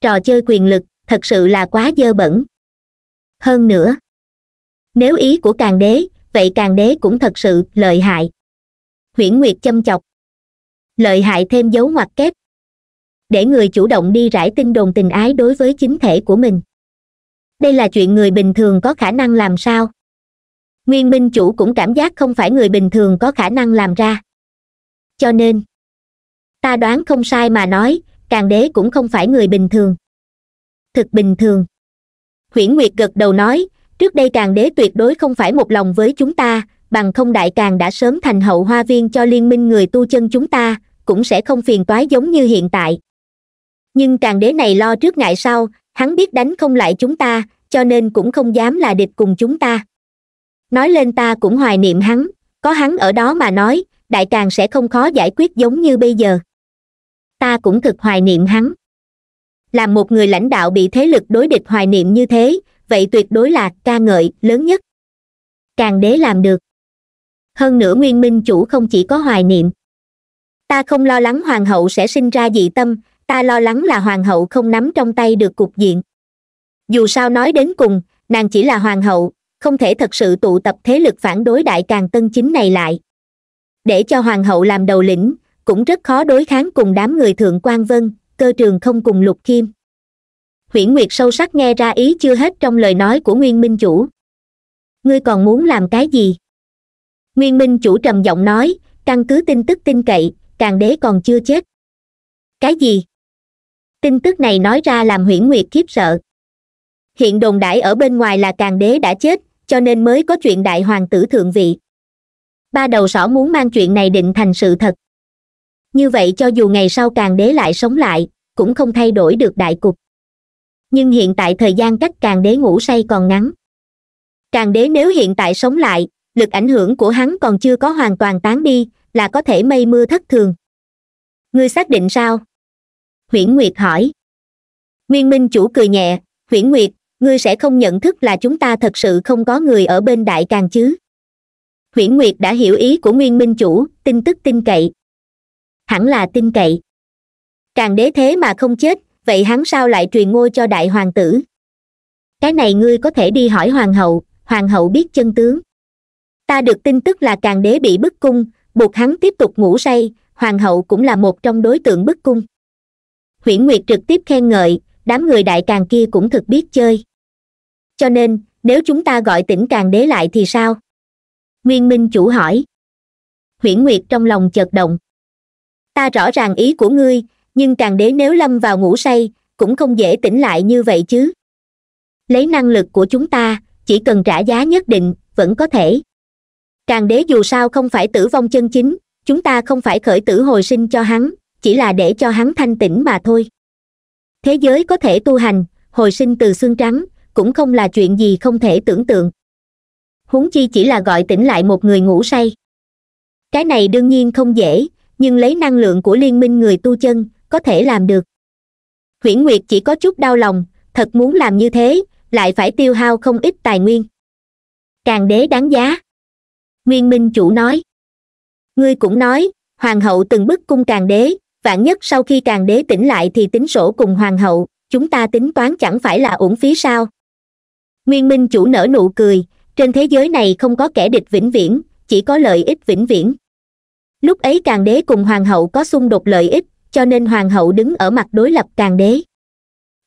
trò chơi quyền lực thật sự là quá dơ bẩn hơn nữa nếu ý của càng đế vậy càng đế cũng thật sự lợi hại huyễn nguyệt châm chọc lợi hại thêm dấu ngoặc kép để người chủ động đi rải tin đồn tình ái đối với chính thể của mình đây là chuyện người bình thường có khả năng làm sao nguyên minh chủ cũng cảm giác không phải người bình thường có khả năng làm ra cho nên ta đoán không sai mà nói càng đế cũng không phải người bình thường thực bình thường huyễn nguyệt gật đầu nói trước đây càng đế tuyệt đối không phải một lòng với chúng ta bằng không đại càng đã sớm thành hậu hoa viên cho liên minh người tu chân chúng ta cũng sẽ không phiền toái giống như hiện tại nhưng càng đế này lo trước ngại sau hắn biết đánh không lại chúng ta cho nên cũng không dám là địch cùng chúng ta nói lên ta cũng hoài niệm hắn có hắn ở đó mà nói đại càng sẽ không khó giải quyết giống như bây giờ ta cũng thực hoài niệm hắn làm một người lãnh đạo bị thế lực đối địch hoài niệm như thế vậy tuyệt đối là ca ngợi lớn nhất càng đế làm được hơn nữa nguyên minh chủ không chỉ có hoài niệm ta không lo lắng hoàng hậu sẽ sinh ra dị tâm ta lo lắng là hoàng hậu không nắm trong tay được cục diện dù sao nói đến cùng nàng chỉ là hoàng hậu không thể thật sự tụ tập thế lực phản đối đại càng tân chính này lại để cho hoàng hậu làm đầu lĩnh cũng rất khó đối kháng cùng đám người thượng quan vân cơ trường không cùng lục kim huyễn nguyệt sâu sắc nghe ra ý chưa hết trong lời nói của nguyên minh chủ ngươi còn muốn làm cái gì nguyên minh chủ trầm giọng nói căn cứ tin tức tin cậy càng đế còn chưa chết cái gì tin tức này nói ra làm huyễn nguyệt khiếp sợ hiện đồn đãi ở bên ngoài là càng đế đã chết cho nên mới có chuyện đại hoàng tử thượng vị ba đầu sỏ muốn mang chuyện này định thành sự thật như vậy cho dù ngày sau càng đế lại sống lại cũng không thay đổi được đại cục nhưng hiện tại thời gian cách càng đế ngủ say còn ngắn càng đế nếu hiện tại sống lại lực ảnh hưởng của hắn còn chưa có hoàn toàn tán đi là có thể mây mưa thất thường ngươi xác định sao huyễn nguyệt hỏi nguyên minh chủ cười nhẹ huyễn nguyệt ngươi sẽ không nhận thức là chúng ta thật sự không có người ở bên đại càng chứ huyễn nguyệt đã hiểu ý của nguyên minh chủ tin tức tin cậy hẳn là tin cậy càng đế thế mà không chết vậy hắn sao lại truyền ngôi cho đại hoàng tử cái này ngươi có thể đi hỏi hoàng hậu hoàng hậu biết chân tướng ta được tin tức là càng đế bị bức cung buộc hắn tiếp tục ngủ say hoàng hậu cũng là một trong đối tượng bức cung huyễn nguyệt trực tiếp khen ngợi đám người đại càng kia cũng thực biết chơi cho nên nếu chúng ta gọi tỉnh càng đế lại thì sao nguyên minh chủ hỏi huyễn nguyệt trong lòng chợt động ta rõ ràng ý của ngươi nhưng càng đế nếu lâm vào ngủ say cũng không dễ tỉnh lại như vậy chứ lấy năng lực của chúng ta chỉ cần trả giá nhất định vẫn có thể càng đế dù sao không phải tử vong chân chính chúng ta không phải khởi tử hồi sinh cho hắn chỉ là để cho hắn thanh tĩnh mà thôi thế giới có thể tu hành hồi sinh từ xương trắng cũng không là chuyện gì không thể tưởng tượng huống chi chỉ là gọi tỉnh lại một người ngủ say cái này đương nhiên không dễ nhưng lấy năng lượng của liên minh người tu chân có thể làm được huyễn nguyệt chỉ có chút đau lòng thật muốn làm như thế lại phải tiêu hao không ít tài nguyên càng đế đáng giá nguyên minh chủ nói ngươi cũng nói hoàng hậu từng bức cung càng đế vạn nhất sau khi càng đế tỉnh lại thì tính sổ cùng hoàng hậu chúng ta tính toán chẳng phải là uổng phí sao nguyên minh chủ nở nụ cười trên thế giới này không có kẻ địch vĩnh viễn chỉ có lợi ích vĩnh viễn lúc ấy càng đế cùng hoàng hậu có xung đột lợi ích cho nên hoàng hậu đứng ở mặt đối lập càng đế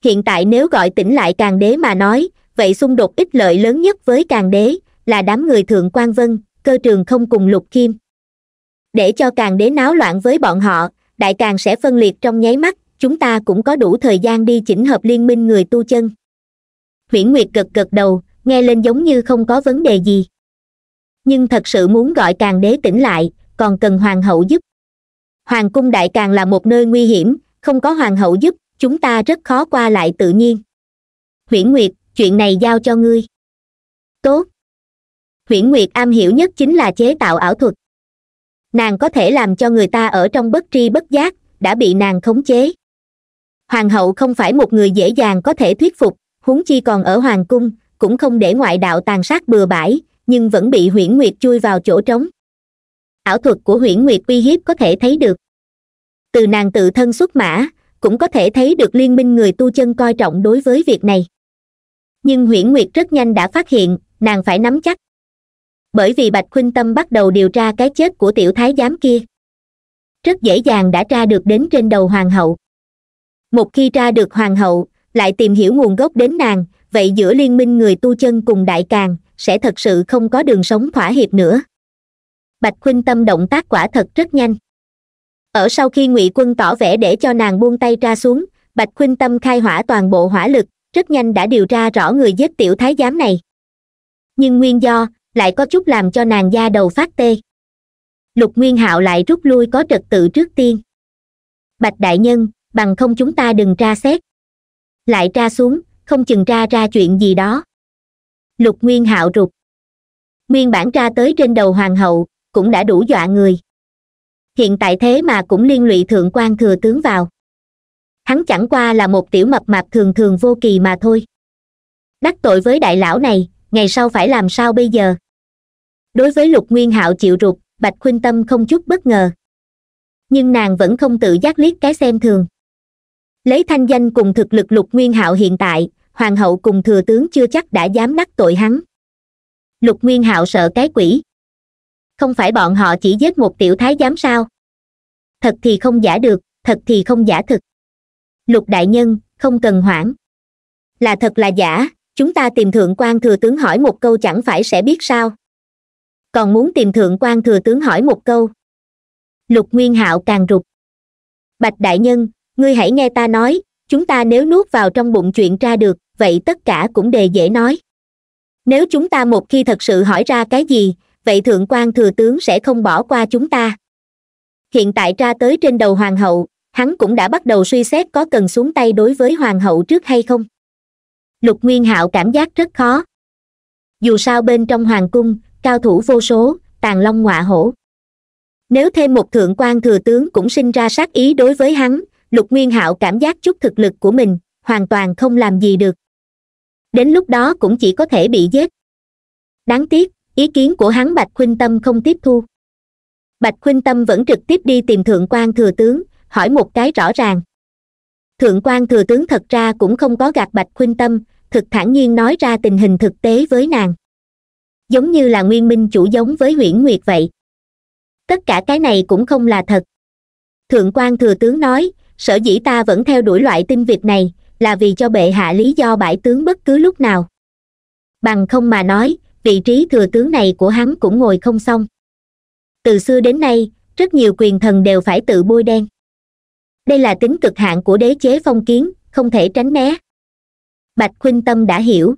hiện tại nếu gọi tỉnh lại càng đế mà nói vậy xung đột ích lợi lớn nhất với càng đế là đám người thượng quan vân cơ trường không cùng lục kim để cho càng đế náo loạn với bọn họ đại càng sẽ phân liệt trong nháy mắt chúng ta cũng có đủ thời gian đi chỉnh hợp liên minh người tu chân huyễn nguyệt gật gật đầu nghe lên giống như không có vấn đề gì nhưng thật sự muốn gọi càng đế tỉnh lại còn cần hoàng hậu giúp hoàng cung đại càng là một nơi nguy hiểm không có hoàng hậu giúp chúng ta rất khó qua lại tự nhiên huyễn nguyệt chuyện này giao cho ngươi tốt huyễn nguyệt am hiểu nhất chính là chế tạo ảo thuật nàng có thể làm cho người ta ở trong bất tri bất giác đã bị nàng khống chế hoàng hậu không phải một người dễ dàng có thể thuyết phục huống chi còn ở hoàng cung cũng không để ngoại đạo tàn sát bừa bãi nhưng vẫn bị huyễn nguyệt chui vào chỗ trống ảo thuật của huyễn nguyệt uy hiếp có thể thấy được từ nàng tự thân xuất mã cũng có thể thấy được liên minh người tu chân coi trọng đối với việc này nhưng huyễn nguyệt rất nhanh đã phát hiện nàng phải nắm chắc bởi vì bạch khuynh tâm bắt đầu điều tra cái chết của tiểu thái giám kia rất dễ dàng đã tra được đến trên đầu hoàng hậu một khi tra được hoàng hậu lại tìm hiểu nguồn gốc đến nàng vậy giữa liên minh người tu chân cùng đại càng sẽ thật sự không có đường sống thỏa hiệp nữa bạch khuynh tâm động tác quả thật rất nhanh ở sau khi ngụy quân tỏ vẻ để cho nàng buông tay ra xuống bạch khuynh tâm khai hỏa toàn bộ hỏa lực rất nhanh đã điều tra rõ người giết tiểu thái giám này nhưng nguyên do lại có chút làm cho nàng da đầu phát tê lục nguyên hạo lại rút lui có trật tự trước tiên bạch đại nhân bằng không chúng ta đừng tra xét lại tra xuống không chừng tra ra chuyện gì đó lục nguyên hạo rụt nguyên bản tra tới trên đầu hoàng hậu cũng đã đủ dọa người hiện tại thế mà cũng liên lụy thượng quan thừa tướng vào hắn chẳng qua là một tiểu mập mạp thường thường vô kỳ mà thôi đắc tội với đại lão này ngày sau phải làm sao bây giờ đối với lục nguyên hạo chịu rụt bạch khuynh tâm không chút bất ngờ nhưng nàng vẫn không tự giác liếc cái xem thường lấy thanh danh cùng thực lực lục nguyên hạo hiện tại hoàng hậu cùng thừa tướng chưa chắc đã dám đắc tội hắn lục nguyên hạo sợ cái quỷ không phải bọn họ chỉ giết một tiểu thái giám sao thật thì không giả được thật thì không giả thực lục đại nhân không cần hoãn là thật là giả chúng ta tìm thượng quan thừa tướng hỏi một câu chẳng phải sẽ biết sao còn muốn tìm thượng quan thừa tướng hỏi một câu lục nguyên hạo càng rụt bạch đại nhân ngươi hãy nghe ta nói chúng ta nếu nuốt vào trong bụng chuyện ra được vậy tất cả cũng đề dễ nói nếu chúng ta một khi thật sự hỏi ra cái gì vậy thượng quan thừa tướng sẽ không bỏ qua chúng ta hiện tại ra tới trên đầu hoàng hậu hắn cũng đã bắt đầu suy xét có cần xuống tay đối với hoàng hậu trước hay không lục nguyên hạo cảm giác rất khó dù sao bên trong hoàng cung cao thủ vô số tàn long ngọa hổ nếu thêm một thượng quan thừa tướng cũng sinh ra sát ý đối với hắn lục nguyên hạo cảm giác chút thực lực của mình hoàn toàn không làm gì được đến lúc đó cũng chỉ có thể bị giết đáng tiếc ý kiến của hắn bạch khuynh tâm không tiếp thu bạch khuynh tâm vẫn trực tiếp đi tìm thượng quan thừa tướng hỏi một cái rõ ràng thượng quan thừa tướng thật ra cũng không có gạt bạch khuynh tâm thực thản nhiên nói ra tình hình thực tế với nàng giống như là nguyên minh chủ giống với huyễn nguyệt vậy tất cả cái này cũng không là thật thượng quan thừa tướng nói sở dĩ ta vẫn theo đuổi loại tinh vịt này là vì cho bệ hạ lý do bãi tướng bất cứ lúc nào bằng không mà nói vị trí thừa tướng này của hắn cũng ngồi không xong từ xưa đến nay rất nhiều quyền thần đều phải tự bôi đen đây là tính cực hạn của đế chế phong kiến không thể tránh né bạch khuynh tâm đã hiểu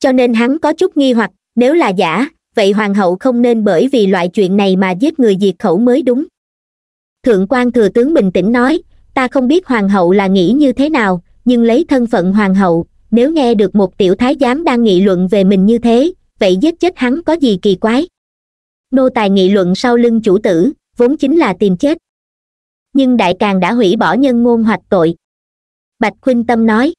cho nên hắn có chút nghi hoặc nếu là giả vậy hoàng hậu không nên bởi vì loại chuyện này mà giết người diệt khẩu mới đúng thượng quan thừa tướng bình tĩnh nói ta không biết hoàng hậu là nghĩ như thế nào nhưng lấy thân phận hoàng hậu nếu nghe được một tiểu thái giám đang nghị luận về mình như thế vậy giết chết hắn có gì kỳ quái nô tài nghị luận sau lưng chủ tử vốn chính là tìm chết nhưng đại càng đã hủy bỏ nhân ngôn hoạch tội bạch khuynh tâm nói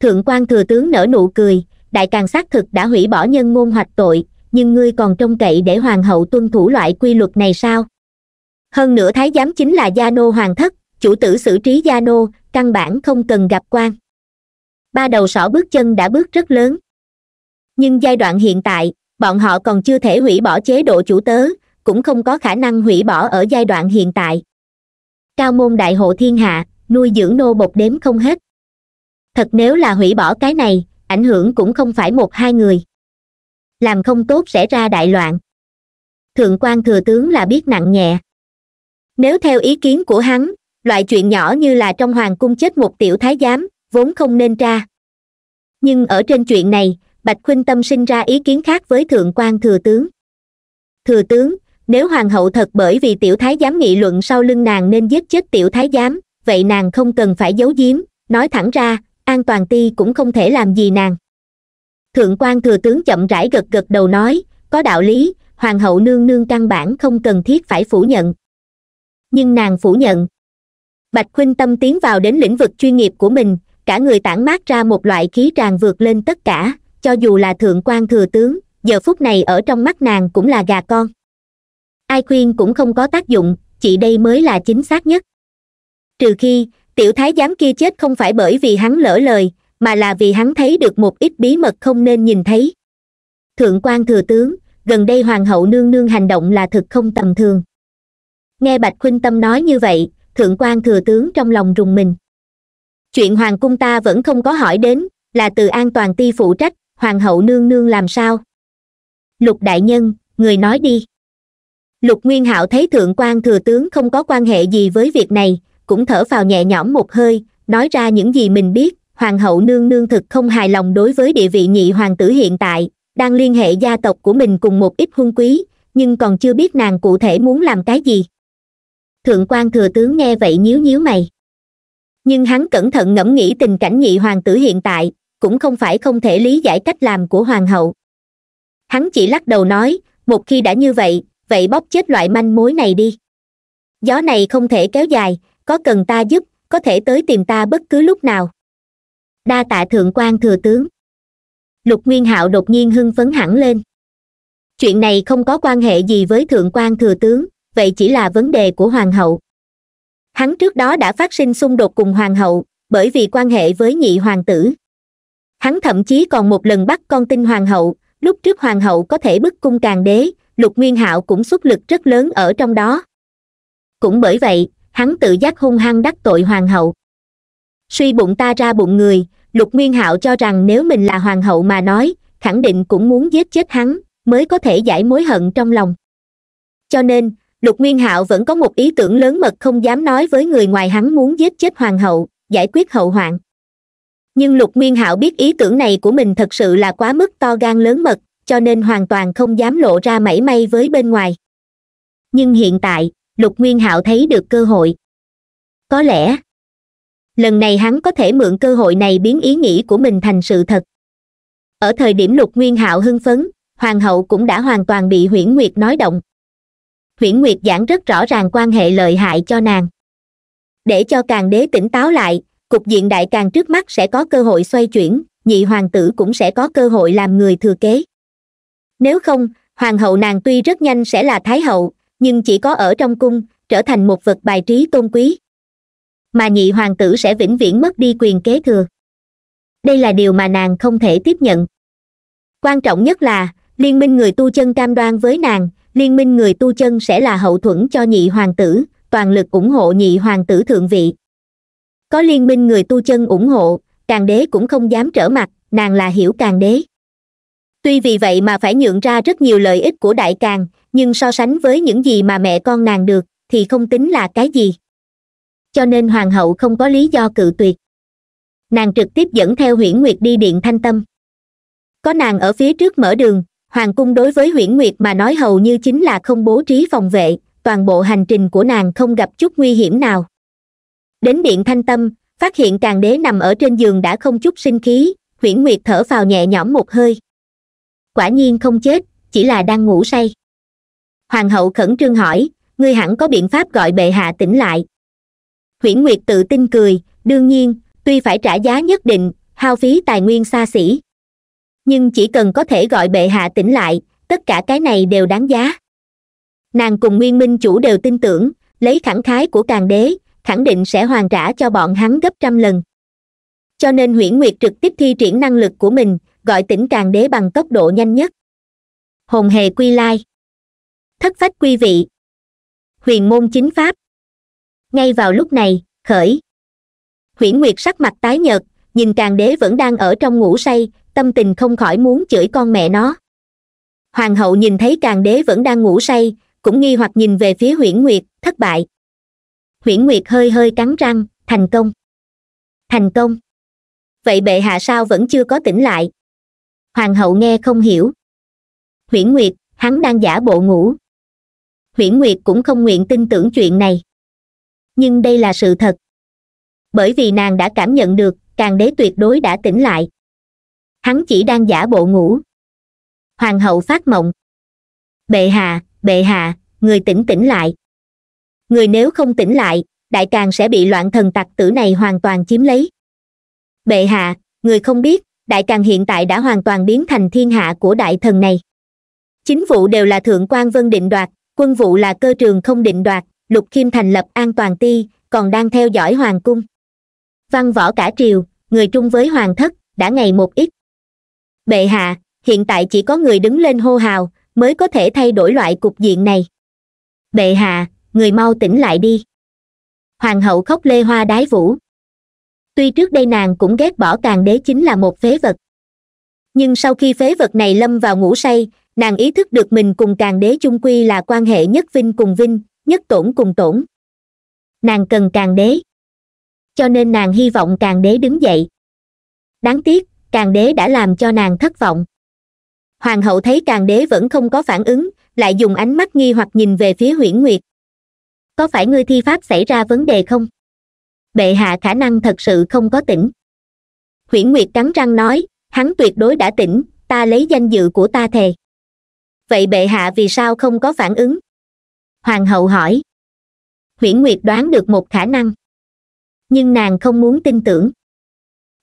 thượng quan thừa tướng nở nụ cười đại càng xác thực đã hủy bỏ nhân ngôn hoạch tội nhưng ngươi còn trông cậy để hoàng hậu tuân thủ loại quy luật này sao hơn nữa thái giám chính là gia nô hoàng thất chủ tử xử trí gia nô căn bản không cần gặp quan ba đầu sỏ bước chân đã bước rất lớn nhưng giai đoạn hiện tại bọn họ còn chưa thể hủy bỏ chế độ chủ tớ cũng không có khả năng hủy bỏ ở giai đoạn hiện tại cao môn đại hộ thiên hạ nuôi dưỡng nô bột đếm không hết thật nếu là hủy bỏ cái này ảnh hưởng cũng không phải một hai người làm không tốt sẽ ra đại loạn thượng quan thừa tướng là biết nặng nhẹ nếu theo ý kiến của hắn loại chuyện nhỏ như là trong hoàng cung chết một tiểu thái giám vốn không nên ra nhưng ở trên chuyện này bạch khuynh tâm sinh ra ý kiến khác với thượng quan thừa tướng thừa tướng nếu hoàng hậu thật bởi vì tiểu thái giám nghị luận sau lưng nàng nên giết chết tiểu thái giám vậy nàng không cần phải giấu giếm nói thẳng ra an toàn ti cũng không thể làm gì nàng thượng quan thừa tướng chậm rãi gật gật đầu nói có đạo lý hoàng hậu nương nương căn bản không cần thiết phải phủ nhận nhưng nàng phủ nhận bạch khuynh tâm tiến vào đến lĩnh vực chuyên nghiệp của mình cả người tản mát ra một loại khí tràn vượt lên tất cả cho dù là thượng quan thừa tướng giờ phút này ở trong mắt nàng cũng là gà con ai khuyên cũng không có tác dụng chị đây mới là chính xác nhất trừ khi tiểu thái giám kia chết không phải bởi vì hắn lỡ lời mà là vì hắn thấy được một ít bí mật không nên nhìn thấy thượng quan thừa tướng gần đây hoàng hậu nương nương hành động là thực không tầm thường nghe bạch khuynh tâm nói như vậy thượng quan thừa tướng trong lòng rùng mình chuyện hoàng cung ta vẫn không có hỏi đến là từ an toàn ti phụ trách hoàng hậu nương nương làm sao lục đại nhân người nói đi lục nguyên hạo thấy thượng quan thừa tướng không có quan hệ gì với việc này cũng thở vào nhẹ nhõm một hơi nói ra những gì mình biết hoàng hậu nương nương thực không hài lòng đối với địa vị nhị hoàng tử hiện tại đang liên hệ gia tộc của mình cùng một ít hung quý nhưng còn chưa biết nàng cụ thể muốn làm cái gì thượng quan thừa tướng nghe vậy nhíu nhíu mày nhưng hắn cẩn thận ngẫm nghĩ tình cảnh nhị hoàng tử hiện tại cũng không phải không thể lý giải cách làm của hoàng hậu hắn chỉ lắc đầu nói một khi đã như vậy vậy bóp chết loại manh mối này đi gió này không thể kéo dài có cần ta giúp có thể tới tìm ta bất cứ lúc nào đa tạ thượng quan thừa tướng lục nguyên hạo đột nhiên hưng phấn hẳn lên chuyện này không có quan hệ gì với thượng quan thừa tướng vậy chỉ là vấn đề của hoàng hậu hắn trước đó đã phát sinh xung đột cùng hoàng hậu bởi vì quan hệ với nhị hoàng tử hắn thậm chí còn một lần bắt con tin hoàng hậu lúc trước hoàng hậu có thể bức cung càng đế lục nguyên hạo cũng xuất lực rất lớn ở trong đó cũng bởi vậy hắn tự giác hung hăng đắc tội hoàng hậu suy bụng ta ra bụng người lục nguyên hạo cho rằng nếu mình là hoàng hậu mà nói khẳng định cũng muốn giết chết hắn mới có thể giải mối hận trong lòng cho nên lục nguyên hạo vẫn có một ý tưởng lớn mật không dám nói với người ngoài hắn muốn giết chết hoàng hậu giải quyết hậu hoạn nhưng lục nguyên hạo biết ý tưởng này của mình thật sự là quá mức to gan lớn mật cho nên hoàn toàn không dám lộ ra mảy may với bên ngoài nhưng hiện tại lục nguyên hạo thấy được cơ hội có lẽ lần này hắn có thể mượn cơ hội này biến ý nghĩ của mình thành sự thật ở thời điểm lục nguyên hạo hưng phấn hoàng hậu cũng đã hoàn toàn bị huyễn nguyệt nói động huyễn nguyệt giảng rất rõ ràng quan hệ lợi hại cho nàng để cho càng đế tỉnh táo lại cục diện đại càng trước mắt sẽ có cơ hội xoay chuyển nhị hoàng tử cũng sẽ có cơ hội làm người thừa kế nếu không hoàng hậu nàng tuy rất nhanh sẽ là thái hậu nhưng chỉ có ở trong cung trở thành một vật bài trí tôn quý mà nhị hoàng tử sẽ vĩnh viễn mất đi quyền kế thừa đây là điều mà nàng không thể tiếp nhận quan trọng nhất là liên minh người tu chân cam đoan với nàng liên minh người tu chân sẽ là hậu thuẫn cho nhị hoàng tử toàn lực ủng hộ nhị hoàng tử thượng vị có liên minh người tu chân ủng hộ càng đế cũng không dám trở mặt nàng là hiểu càng đế tuy vì vậy mà phải nhượng ra rất nhiều lợi ích của đại càng nhưng so sánh với những gì mà mẹ con nàng được thì không tính là cái gì cho nên hoàng hậu không có lý do cự tuyệt nàng trực tiếp dẫn theo huyễn nguyệt đi điện thanh tâm có nàng ở phía trước mở đường hoàng cung đối với huyễn nguyệt mà nói hầu như chính là không bố trí phòng vệ toàn bộ hành trình của nàng không gặp chút nguy hiểm nào đến điện thanh tâm phát hiện càng đế nằm ở trên giường đã không chút sinh khí huyễn nguyệt thở vào nhẹ nhõm một hơi quả nhiên không chết chỉ là đang ngủ say hoàng hậu khẩn trương hỏi ngươi hẳn có biện pháp gọi bệ hạ tỉnh lại huyễn nguyệt tự tin cười đương nhiên tuy phải trả giá nhất định hao phí tài nguyên xa xỉ nhưng chỉ cần có thể gọi bệ hạ tỉnh lại tất cả cái này đều đáng giá nàng cùng nguyên minh chủ đều tin tưởng lấy khẳng khái của càng đế khẳng định sẽ hoàn trả cho bọn hắn gấp trăm lần cho nên huyễn nguyệt trực tiếp thi triển năng lực của mình gọi tỉnh càng đế bằng tốc độ nhanh nhất hồn hề quy lai thất phách quy vị huyền môn chính pháp ngay vào lúc này khởi huyễn nguyệt sắc mặt tái nhợt nhìn càng đế vẫn đang ở trong ngủ say tâm tình không khỏi muốn chửi con mẹ nó hoàng hậu nhìn thấy càng đế vẫn đang ngủ say cũng nghi hoặc nhìn về phía huyễn nguyệt thất bại huyễn nguyệt hơi hơi cắn răng thành công thành công vậy bệ hạ sao vẫn chưa có tỉnh lại hoàng hậu nghe không hiểu huyễn nguyệt hắn đang giả bộ ngủ Huyễn nguyệt cũng không nguyện tin tưởng chuyện này nhưng đây là sự thật bởi vì nàng đã cảm nhận được càng đế tuyệt đối đã tỉnh lại hắn chỉ đang giả bộ ngủ hoàng hậu phát mộng bệ hạ bệ hạ người tỉnh tỉnh lại người nếu không tỉnh lại đại càng sẽ bị loạn thần tặc tử này hoàn toàn chiếm lấy bệ hạ người không biết đại càng hiện tại đã hoàn toàn biến thành thiên hạ của đại thần này chính vụ đều là thượng quan vân định đoạt quân vụ là cơ trường không định đoạt lục khiêm thành lập an toàn ti còn đang theo dõi hoàng cung văn võ cả triều người trung với hoàng thất đã ngày một ít bệ hạ hiện tại chỉ có người đứng lên hô hào mới có thể thay đổi loại cục diện này bệ hạ người mau tỉnh lại đi hoàng hậu khóc lê hoa đái vũ tuy trước đây nàng cũng ghét bỏ càng đế chính là một phế vật nhưng sau khi phế vật này lâm vào ngủ say nàng ý thức được mình cùng càng đế chung quy là quan hệ nhất vinh cùng vinh nhất tổn cùng tổn nàng cần càng đế cho nên nàng hy vọng càng đế đứng dậy đáng tiếc càng đế đã làm cho nàng thất vọng hoàng hậu thấy càng đế vẫn không có phản ứng lại dùng ánh mắt nghi hoặc nhìn về phía huyễn nguyệt có phải ngươi thi pháp xảy ra vấn đề không bệ hạ khả năng thật sự không có tỉnh huyễn nguyệt cắn răng nói hắn tuyệt đối đã tỉnh ta lấy danh dự của ta thề vậy bệ hạ vì sao không có phản ứng hoàng hậu hỏi huyễn nguyệt đoán được một khả năng nhưng nàng không muốn tin tưởng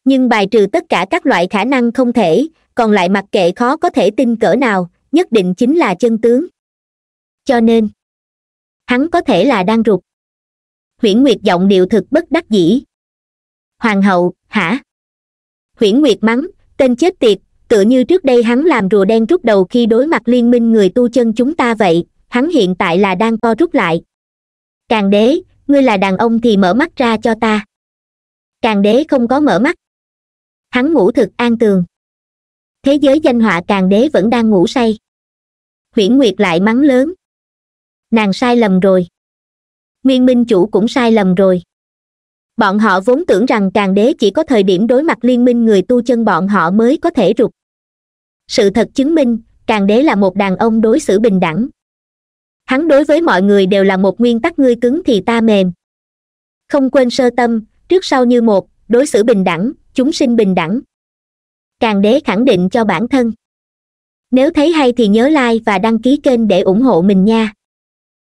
nhưng bài trừ tất cả các loại khả năng không thể còn lại mặc kệ khó có thể tin cỡ nào nhất định chính là chân tướng cho nên hắn có thể là đang rụt huyễn nguyệt giọng điệu thực bất đắc dĩ hoàng hậu hả huyễn nguyệt mắng tên chết tiệt tựa như trước đây hắn làm rùa đen rút đầu khi đối mặt liên minh người tu chân chúng ta vậy hắn hiện tại là đang co rút lại càng đế ngươi là đàn ông thì mở mắt ra cho ta càng đế không có mở mắt hắn ngủ thực an tường thế giới danh họa càng đế vẫn đang ngủ say huyễn nguyệt lại mắng lớn nàng sai lầm rồi nguyên minh chủ cũng sai lầm rồi bọn họ vốn tưởng rằng càng đế chỉ có thời điểm đối mặt liên minh người tu chân bọn họ mới có thể rụt sự thật chứng minh càng đế là một đàn ông đối xử bình đẳng hắn đối với mọi người đều là một nguyên tắc ngươi cứng thì ta mềm không quên sơ tâm trước sau như một đối xử bình đẳng chúng sinh bình đẳng càng đế khẳng định cho bản thân nếu thấy hay thì nhớ like và đăng ký kênh để ủng hộ mình nha